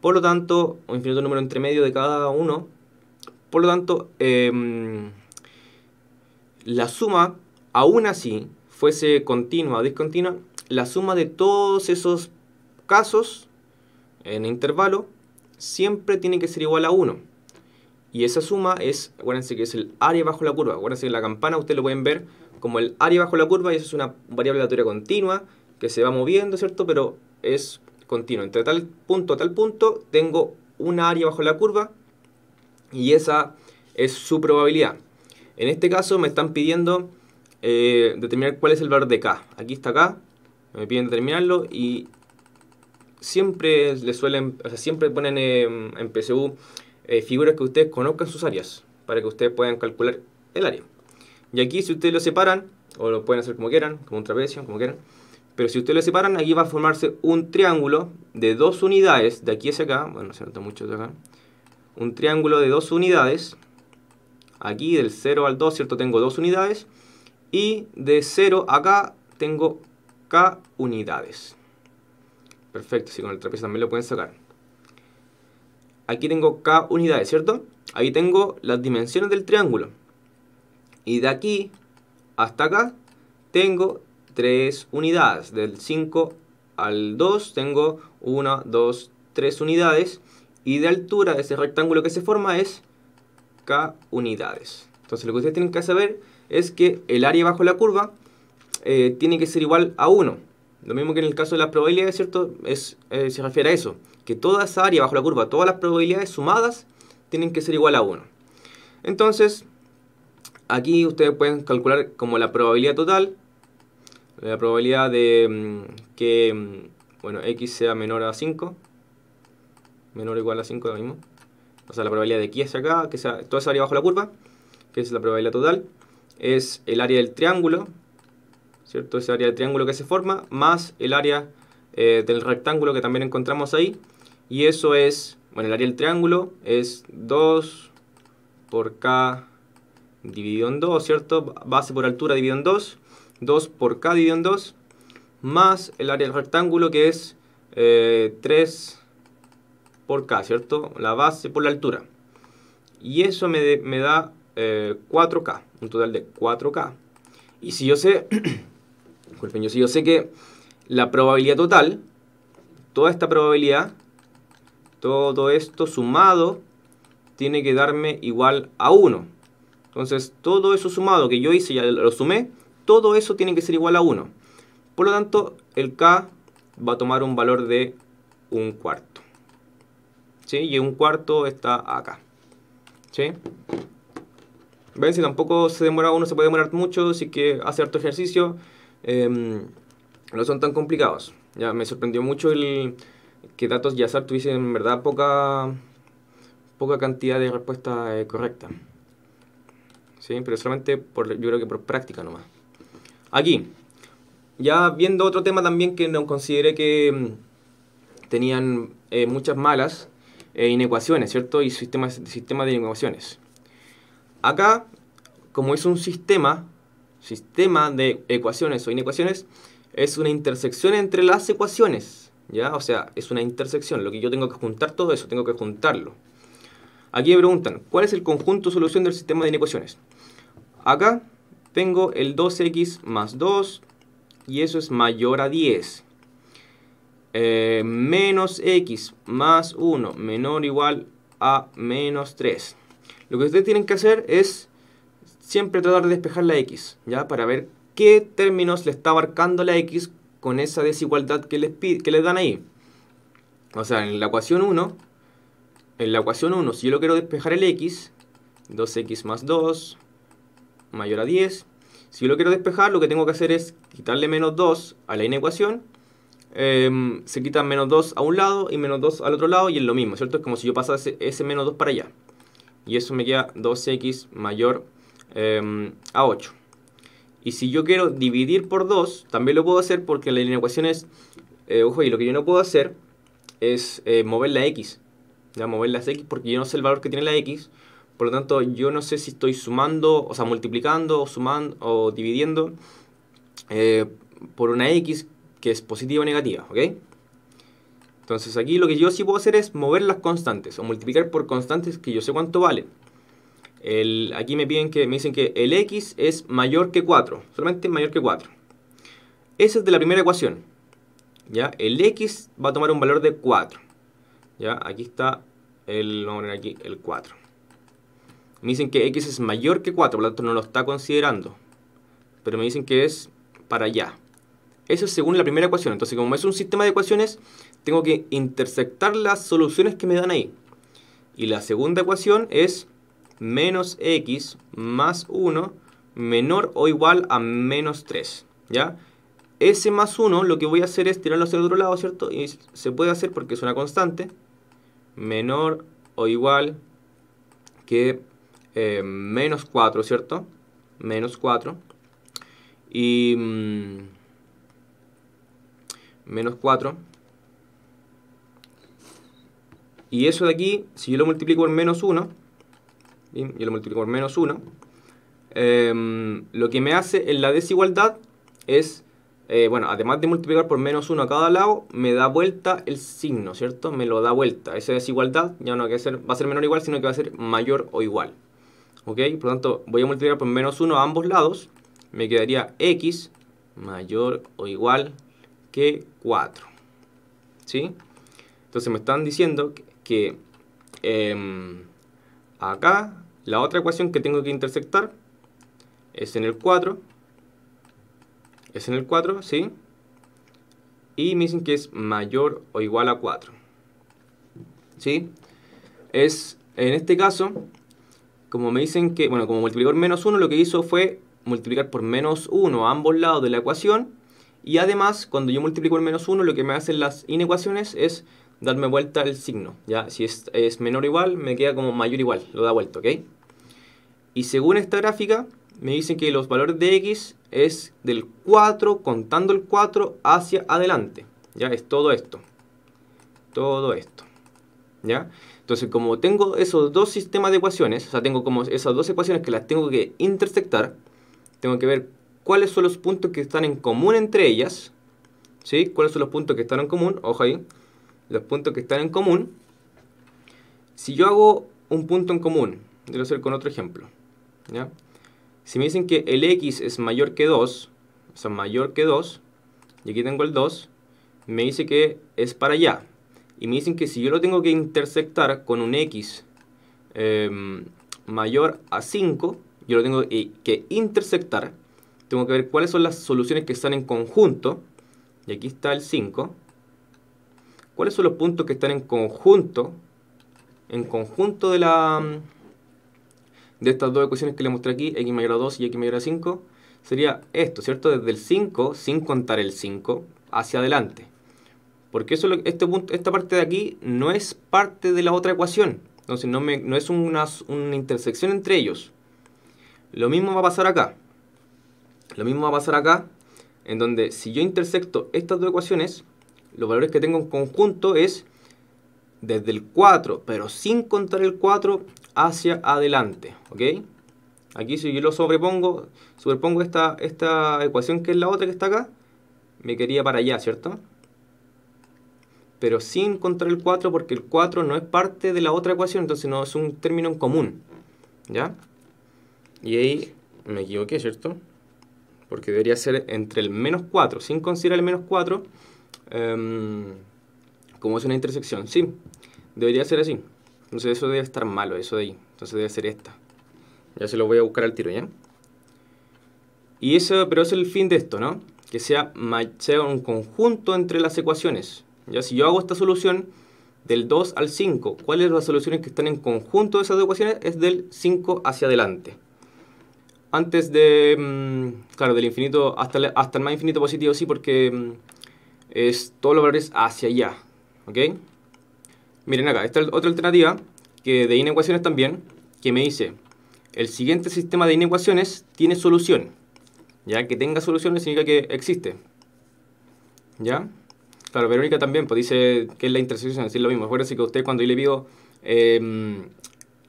por lo tanto, un infinito número entre medio de cada uno, por lo tanto, em, la suma, aún así, fuese continua o discontinua, la suma de todos esos casos en intervalo siempre tiene que ser igual a 1. Y esa suma es, acuérdense que es el área bajo la curva, acuérdense que la campana, ustedes lo pueden ver, como el área bajo la curva y eso es una variable aleatoria continua que se va moviendo, ¿cierto? Pero es continua. Entre tal punto a tal punto tengo una área bajo la curva y esa es su probabilidad. En este caso me están pidiendo eh, determinar cuál es el valor de K. Aquí está K, me piden determinarlo y siempre le suelen, o sea, siempre ponen en PSU eh, figuras que ustedes conozcan sus áreas para que ustedes puedan calcular el área. Y aquí si ustedes lo separan, o lo pueden hacer como quieran, como un trapecio, como quieran, pero si ustedes lo separan, aquí va a formarse un triángulo de dos unidades, de aquí hacia acá, bueno, se nota mucho de acá, un triángulo de dos unidades, aquí del 0 al 2, ¿cierto? Tengo dos unidades, y de 0 acá tengo K unidades. Perfecto, si con el trapecio también lo pueden sacar. Aquí tengo K unidades, ¿cierto? Ahí tengo las dimensiones del triángulo. Y de aquí hasta acá tengo 3 unidades. Del 5 al 2 tengo 1, 2, 3 unidades. Y de altura ese rectángulo que se forma es K unidades. Entonces lo que ustedes tienen que saber es que el área bajo la curva eh, tiene que ser igual a 1. Lo mismo que en el caso de las probabilidades, ¿cierto? Es, eh, se refiere a eso. Que toda esa área bajo la curva, todas las probabilidades sumadas tienen que ser igual a 1. Entonces, Aquí ustedes pueden calcular como la probabilidad total, la probabilidad de mm, que mm, bueno, x sea menor a 5, menor o igual a 5, lo mismo. O sea, la probabilidad de x sea acá, que sea toda esa área bajo la curva, que es la probabilidad total, es el área del triángulo, ¿cierto? Esa área del triángulo que se forma, más el área eh, del rectángulo que también encontramos ahí. Y eso es, bueno, el área del triángulo es 2 por k dividido en 2, ¿cierto? Base por altura dividido en 2, 2 por K dividido en 2, más el área del rectángulo que es 3 eh, por K, ¿cierto? La base por la altura. Y eso me, da 4K, eh, un total de 4K. Y si yo sé, disculpen, si yo sé que la probabilidad total, toda esta probabilidad, todo esto sumado, tiene que darme igual a 1. Entonces, todo eso sumado que yo hice, ya lo sumé, todo eso tiene que ser igual a 1. Por lo tanto, el K va a tomar un valor de un cuarto. ¿Sí? Y un cuarto está acá. ¿Sí? ¿Ven? Si tampoco se demora uno, se puede demorar mucho, así que hace harto ejercicio. Em, no son tan complicados. Ya me sorprendió mucho el que datos azar tuviesen en verdad poca, poca cantidad de respuesta eh, correcta pero solamente por, yo creo que por práctica nomás. Aquí, ya viendo otro tema también que no consideré que mm, tenían eh, muchas malas eh, inecuaciones, ¿cierto? Y sistemas, de inecuaciones. Acá, como es un sistema, sistema de ecuaciones o inecuaciones, es una intersección entre las ecuaciones, ¿ya? O sea, es una intersección, lo que yo tengo que juntar todo eso, tengo que juntarlo. Aquí me preguntan, ¿cuál es el conjunto solución del sistema de inecuaciones? Acá tengo el 2x más 2 y eso es mayor a 10. Eh, menos x más 1 menor o igual a menos 3. Lo que ustedes tienen que hacer es siempre tratar de despejar la x, ¿ya? Para ver qué términos le está abarcando la x con esa desigualdad que les, que les dan ahí. O sea, en la ecuación 1, en la ecuación 1, si yo lo quiero despejar el x, 2x más 2 mayor a 10. Si yo lo quiero despejar, lo que tengo que hacer es quitarle menos 2 a la inecuación. Em, se quita menos 2 a un lado y menos 2 al otro lado y es lo mismo, ¿cierto? Es como si yo pasase ese menos 2 para allá. Y eso me queda 2x mayor em, a 8. Y si yo quiero dividir por 2, también lo puedo hacer porque la inecuación es... Eh, ojo, y lo que yo no puedo hacer es eh, mover la x. Ya, mover las x porque yo no sé el valor que tiene la x. Por lo tanto, yo no sé si estoy sumando, o sea, multiplicando, o sumando, o dividiendo eh, por una X que es positiva o negativa, ¿ok? Entonces aquí lo que yo sí puedo hacer es mover las constantes, o multiplicar por constantes que yo sé cuánto valen. aquí me piden que me dicen que el x es mayor que 4, solamente mayor que 4. Esa es de la primera ecuación. ¿ya? El x va a tomar un valor de 4. ¿ya? Aquí está el, vamos a aquí el 4. Me dicen que x es mayor que 4, por lo tanto no lo está considerando. Pero me dicen que es para allá. Eso es según la primera ecuación. Entonces, como es un sistema de ecuaciones, tengo que intersectar las soluciones que me dan ahí. Y la segunda ecuación es menos x más 1 menor o igual a menos 3. ¿Ya? Ese más 1 lo que voy a hacer es tirarlo hacia el otro lado, ¿cierto? Y se puede hacer porque es una constante. Menor o igual que eh, menos 4, ¿cierto? Menos 4. Y mm, menos 4. Y eso de aquí, si yo lo multiplico por menos 1, yo lo multiplico por menos 1, em, lo que me hace en la desigualdad es, eh, bueno, además de multiplicar por menos 1 a cada lado, me da vuelta el signo, ¿cierto? Me lo da vuelta. Esa desigualdad ya no va a ser menor o igual, sino que va a ser mayor o igual. ¿ok? Por lo tanto, voy a multiplicar por menos 1 a ambos lados, me quedaría x mayor o igual que 4, ¿sí? Entonces me están diciendo que em, acá la otra ecuación que tengo que intersectar es en el 4, es en el 4, ¿sí? Y me dicen que es mayor o igual a 4, ¿sí? Es, en este caso, como me dicen que, bueno, como multiplicó el menos 1, lo que hizo fue multiplicar por menos 1 a ambos lados de la ecuación. Y además, cuando yo multiplico el menos 1, lo que me hacen las inecuaciones es darme vuelta el signo. ¿ya? Si es, es menor o igual, me queda como mayor o igual, lo da vuelta, ¿ok? Y según esta gráfica, me dicen que los valores de x es del 4, contando el 4 hacia adelante. Ya es todo esto. Todo esto. ¿Ya? Entonces, como tengo esos dos sistemas de ecuaciones, o sea, tengo como esas dos ecuaciones que las tengo que intersectar, tengo que ver cuáles son los puntos que están en común entre ellas, ¿sí? ¿Cuáles son los puntos que están en común? Ojo ahí, los puntos que están en común. Si yo hago un punto en común, voy lo hacer con otro ejemplo, ¿ya? Si me dicen que el x es mayor que 2, o sea, mayor que 2, y aquí tengo el 2, me dice que es para allá, y me dicen que si yo lo tengo que intersectar con un x em, mayor a 5, yo lo tengo que, intersectar, tengo que ver cuáles son las soluciones que están en conjunto, y aquí está el 5, cuáles son los puntos que están en conjunto, en conjunto de la de estas dos ecuaciones que le mostré aquí, x mayor a 2 y x mayor a 5, sería esto, ¿cierto? Desde el 5, sin contar el 5, hacia adelante. Porque eso, este punto, esta parte de aquí no es parte de la otra ecuación. Entonces no, me, no es una, una intersección entre ellos. Lo mismo va a pasar acá. Lo mismo va a pasar acá, en donde si yo intersecto estas dos ecuaciones, los valores que tengo en conjunto es desde el 4, pero sin contar el 4, hacia adelante. ¿Ok? Aquí si yo lo sobrepongo, sobrepongo esta, esta ecuación que es la otra que está acá, me quería para allá, ¿cierto? pero sin contar el 4 porque el 4 no es parte de la otra ecuación, entonces no es un término en común. ¿Ya? Y ahí me equivoqué, ¿cierto? Porque debería ser entre el menos 4, sin considerar el menos 4, em, como es una intersección. Sí, debería ser así. Entonces eso debe estar malo, eso de ahí. Entonces debe ser esta. Ya se lo voy a buscar al tiro, ¿ya? Y eso, pero es el fin de esto, ¿no? Que sea, sea un conjunto entre las ecuaciones. ¿ya? Si yo hago esta solución del 2 al 5, ¿cuáles son las soluciones que están en conjunto de esas dos ecuaciones? Es del 5 hacia adelante. Antes de, mm, claro, del infinito hasta el, hasta el más infinito positivo, sí, porque mm, es todos los valores hacia allá, ¿ok? Miren acá, esta es otra alternativa que de inecuaciones también, que me dice, el siguiente sistema de inecuaciones tiene solución. Ya que tenga solución significa que existe. ¿Ya? Claro, Verónica también pues, dice que es la intersección, es decir lo mismo. Acuérdense que usted cuando yo le digo em,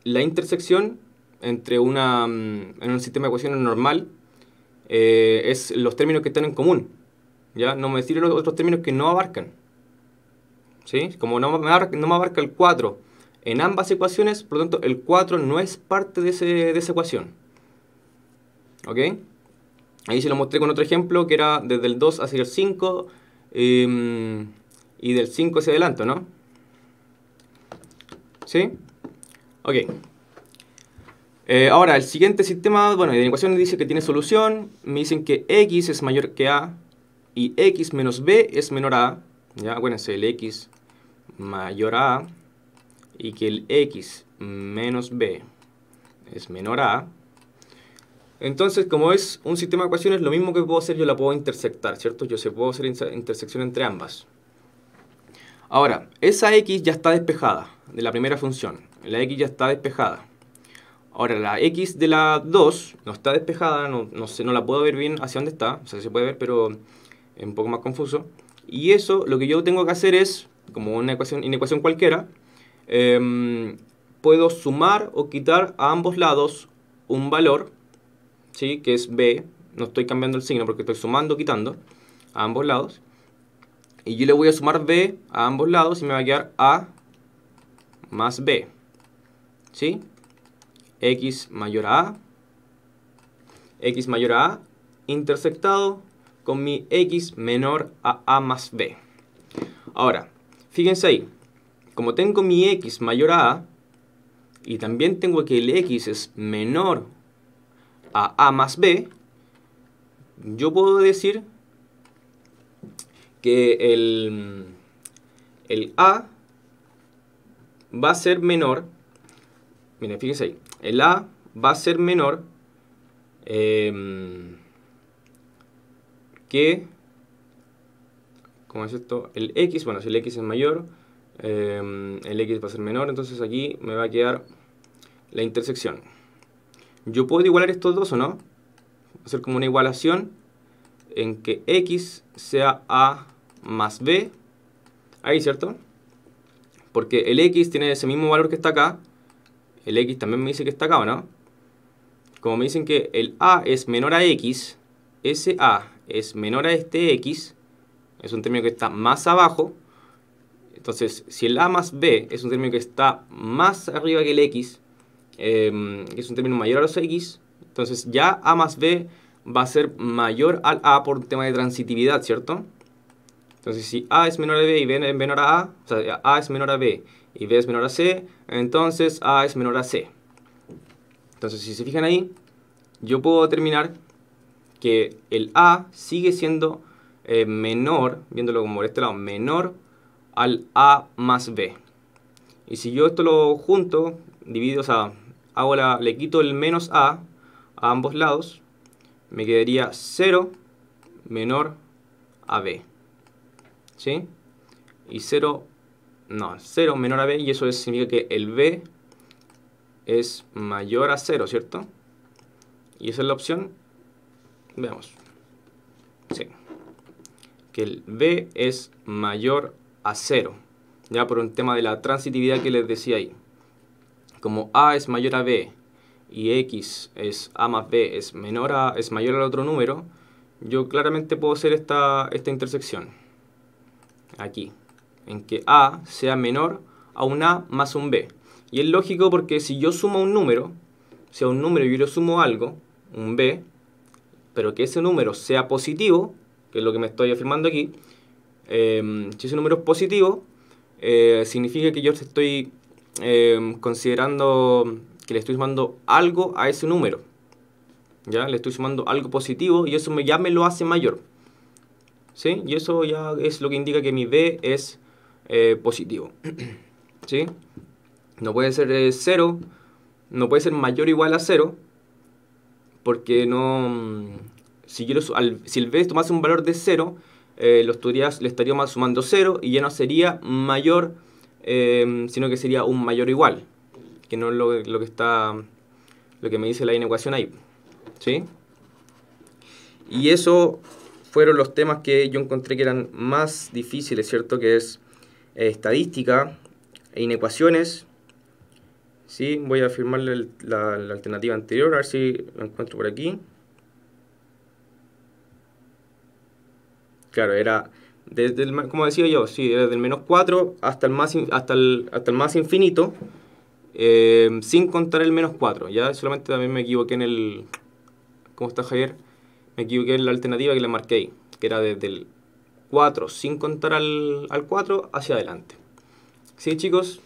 la intersección entre una, mm, en un sistema de ecuaciones normal eh, es los términos que están en común. ¿ya? No me decir los otros términos que no abarcan. ¿sí? Como no me, abarca, el 4 en ambas ecuaciones, por lo tanto el 4 no es parte de, ese, de esa ecuación. ¿Ok? Ahí se lo mostré con otro ejemplo que era desde el 2 hacia el 5, Em, y, del 5 hacia adelante, ¿no? ¿Sí? Ok. Eh, ahora, el siguiente sistema, bueno, la ecuación dice que tiene solución. Me dicen que x es mayor que a y x menos b es menor a Ya, bueno, es el x mayor a y que el x menos b es menor a entonces, como es un sistema de ecuaciones, lo mismo que puedo hacer, yo la puedo intersectar, ¿cierto? Yo se puedo hacer intersección entre ambas. Ahora, esa x ya está despejada de la primera función. La x ya está despejada. Ahora, la x de la 2 no está despejada, no, sé, no la puedo ver bien hacia dónde está. O sea, se puede ver, pero es un poco más confuso. Y eso, lo que yo tengo que hacer es, como una ecuación, una ecuación cualquiera, em, puedo sumar o quitar a ambos lados un valor ¿sí? que es B, no estoy cambiando el signo porque estoy sumando, quitando a ambos lados. Y yo le voy a sumar B a ambos lados y me va a quedar A más B. ¿Sí? X mayor a A. X mayor a A intersectado con mi X menor a A más B. Ahora, fíjense ahí. Como tengo mi X mayor a A y también tengo que el X es menor a A más B, yo puedo decir que el, el A va a ser menor, miren, fíjense ahí, el A va a ser menor em, que, es esto? El X, bueno, si el X es mayor, em, el X va a ser menor, entonces aquí me va a quedar la intersección. Yo puedo igualar estos dos, ¿o no? Hacer como una igualación en que x sea a más b. Ahí, ¿cierto? Porque el x tiene ese mismo valor que está acá. El x también me dice que está acá, ¿o no? Como me dicen que el a es menor a x, ese a es menor a este x, es un término que está más abajo. Entonces, si el a más b es un término que está más arriba que el x, Em, es un término mayor a los x, entonces ya a más b va a ser mayor al a por tema de transitividad, ¿cierto? Entonces si a es menor a b y b es menor a a, o sea, a es menor a b y b es menor a c, entonces a es menor a c. Entonces si se fijan ahí, yo puedo determinar que el a sigue siendo eh, menor, viéndolo como por este lado, menor al a más b. Y si yo esto lo junto, divido, o sea, le quito el menos a a ambos lados, me quedaría 0 menor a b. ¿Sí? Y 0, no, 0 menor a b, y eso significa que el b es mayor a 0, ¿cierto? Y esa es la opción, veamos, sí. que el b es mayor a 0, ya por un tema de la transitividad que les decía ahí como A es mayor a B y X es A más B es menor a, es mayor al otro número, yo claramente puedo hacer esta, esta intersección. Aquí. En que A sea menor a un A más un B. Y es lógico porque si yo sumo un número, sea un número y yo le sumo algo, un B, pero que ese número sea positivo, que es lo que me estoy afirmando aquí, eh, si ese número es positivo, eh, significa que yo estoy Em, considerando que le estoy sumando algo a ese número. ¿Ya? Le estoy sumando algo positivo y eso ya me lo hace mayor. ¿Sí? Y eso ya es lo que indica que mi B es eh, positivo. ¿Sí? No puede ser eh, cero. no puede ser mayor o igual a cero. porque no... Mm, si, quiero, si el B tomase un valor de cero, eh, le estaría sumando cero y ya no sería mayor Em, sino que sería un mayor o igual, que no es lo, que está, lo que me dice la inecuación ahí, ¿sí? Y eso fueron los temas que yo encontré que eran más difíciles, ¿cierto? Que es eh, estadística e inecuaciones, ¿sí? Voy a firmarle la, la alternativa anterior, a ver si la encuentro por aquí. Claro, era desde el, como decía yo, sí, desde el menos 4 hasta el más, hasta el, hasta el más infinito, eh, sin contar el menos 4. Ya solamente también me equivoqué en el... ¿Cómo está Javier? Me equivoqué en la alternativa que le marqué que era desde el 4, sin contar al, al 4, hacia adelante. ¿Sí, chicos?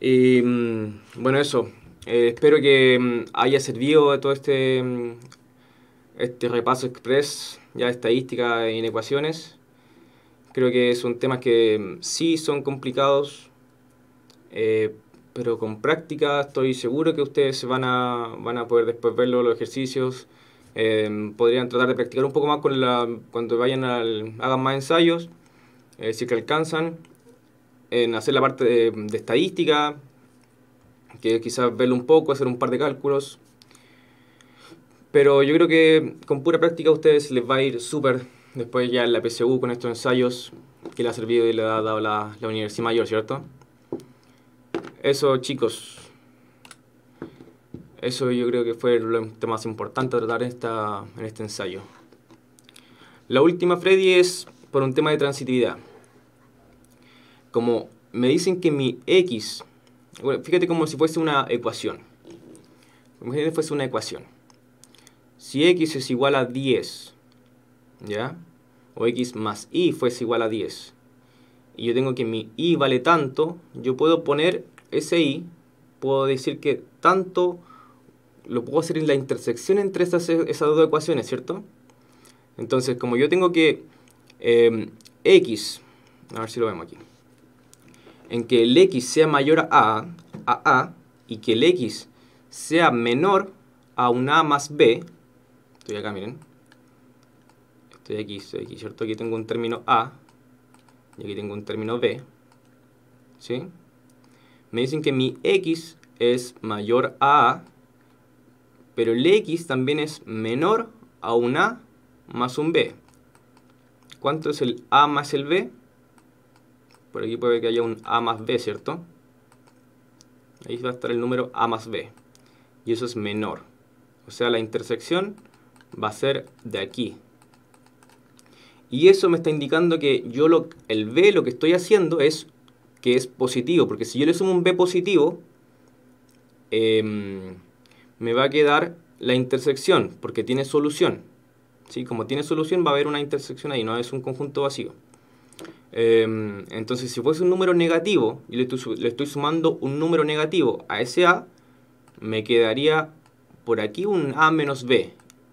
Y, mm, bueno, eso. Eh, espero que mm, haya servido todo este mm, este repaso express, ya estadística en ecuaciones. Creo que son temas que mm, sí son complicados, eh, pero con práctica estoy seguro que ustedes van a, van a poder después verlo, los ejercicios. Em, podrían tratar de practicar un poco más con la, cuando vayan al, hagan más ensayos, eh, si que alcanzan, en hacer la parte de estadística, que quizás verlo un poco, hacer un par de cálculos, pero yo creo que con pura práctica a ustedes les va a ir súper. Después ya en la PSU con estos ensayos que le ha servido y le ha dado la, Universidad Mayor, ¿cierto? Eso, chicos. Eso yo creo que fue lo más importante a tratar en, esta, este ensayo. La última, Freddy, es por un tema de transitividad. Como me dicen que mi X, fíjate como si fuese una ecuación. Imagínate que fuese una ecuación. Si x es igual a 10, ¿ya? O x más y fuese igual a 10. Y yo tengo que mi y vale tanto, yo puedo poner ese y, puedo decir que tanto lo puedo hacer en la intersección entre esas, dos ecuaciones, ¿cierto? Entonces, como yo tengo que em, x, a ver si lo vemos aquí, en que el x sea mayor a, a a y que el x sea menor a un a más b, Estoy acá, miren. Estoy aquí, estoy aquí, ¿cierto? Aquí tengo un término A y aquí tengo un término B. ¿Sí? Me dicen que mi X es mayor a A, pero el X también es menor a un A más un B. ¿Cuánto es el A más el B? Por aquí puede que haya un A más B, ¿cierto? Ahí va a estar el número A más B. Y eso es menor. O sea, la intersección va a ser de aquí. Y eso me está indicando que yo lo, el B lo que estoy haciendo es que es positivo, porque si yo le sumo un B positivo, em, me va a quedar la intersección, porque tiene solución. ¿Sí? Como tiene solución va a haber una intersección ahí, no es un conjunto vacío. Em, entonces, si fuese un número negativo, y le le estoy sumando un número negativo a ese A, me quedaría por aquí un A menos B,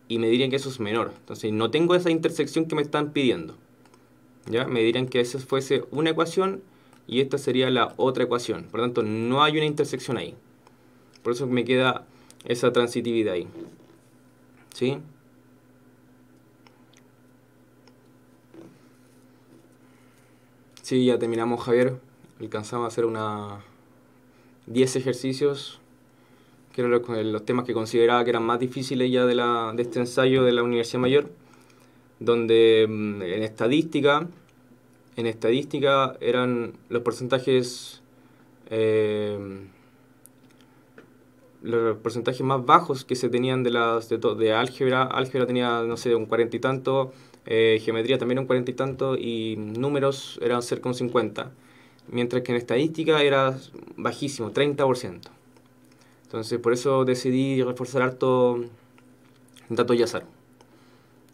y me dirían que eso es menor. Entonces no tengo esa intersección que me están pidiendo. ¿ya? Me dirían que esa fuese una ecuación y esta sería la otra ecuación. Por lo tanto, no hay una intersección ahí. Por eso me queda esa transitividad ahí. ¿Sí? ya terminamos, Javier. Alcanzamos a hacer una 10 ejercicios que eran los, temas que consideraba que eran más difíciles ya de, la, de este ensayo de la Universidad Mayor, donde mm, en estadística, en estadística eran los porcentajes eh, los porcentajes más bajos que se tenían de las de, de álgebra álgebra tenía no sé un cuarenta y tanto eh, geometría también un cuarenta y tanto y números eran cerca de un cincuenta, mientras que en estadística era bajísimo por ciento. Entonces, por eso decidí reforzar harto Dato Yazar.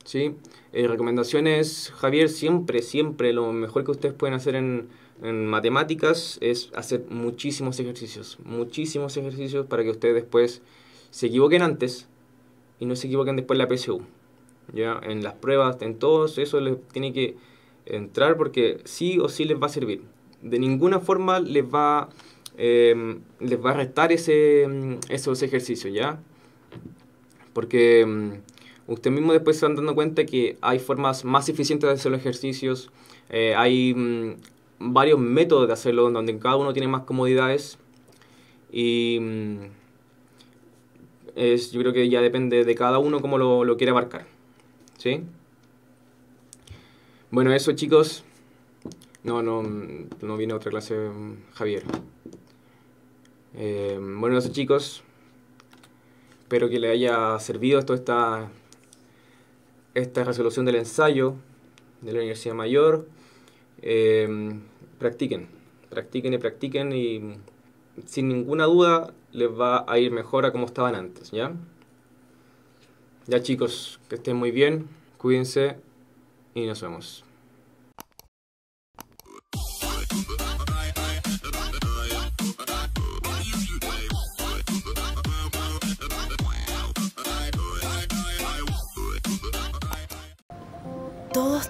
¿Sí? Eh, recomendaciones, Javier, siempre, siempre lo mejor que ustedes pueden hacer en, matemáticas es hacer muchísimos ejercicios, muchísimos ejercicios para que ustedes después se equivoquen antes y no se equivoquen después en la PSU. ¿ya? En las pruebas, en todos eso les tiene que entrar porque sí o sí les va a servir. De ninguna forma les va Em, les va a restar ese, em, esos ejercicios, ¿ya? Porque em, usted mismo después se van dando cuenta que hay formas más eficientes de hacer los ejercicios, eh, hay mm, varios métodos de hacerlo donde cada uno tiene más comodidades y mm, es, yo creo que ya depende de cada uno cómo lo, lo quiere abarcar, ¿sí? Bueno, eso chicos. No, no, no viene otra clase, mm, Javier. Eh, bueno, chicos, espero que les haya servido esto, esta, esta resolución del ensayo de la Universidad Mayor. Eh, practiquen, practiquen y practiquen y sin ninguna duda les va a ir mejor a como estaban antes, ¿ya? Ya chicos, que estén muy bien, cuídense y nos vemos.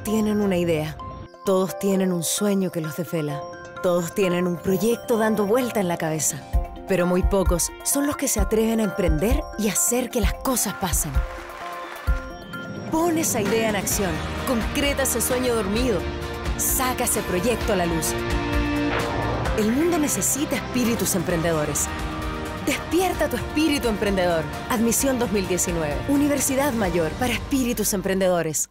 tienen una idea. Todos tienen un sueño que los desvela. Todos tienen un proyecto dando vuelta en la cabeza. Pero muy pocos son los que se atreven a emprender y hacer que las cosas pasen. Pon esa idea en acción. Concreta ese sueño dormido. Saca ese proyecto a la luz. El mundo necesita espíritus emprendedores. Despierta tu espíritu emprendedor. Admisión 2019. Universidad Mayor para espíritus emprendedores.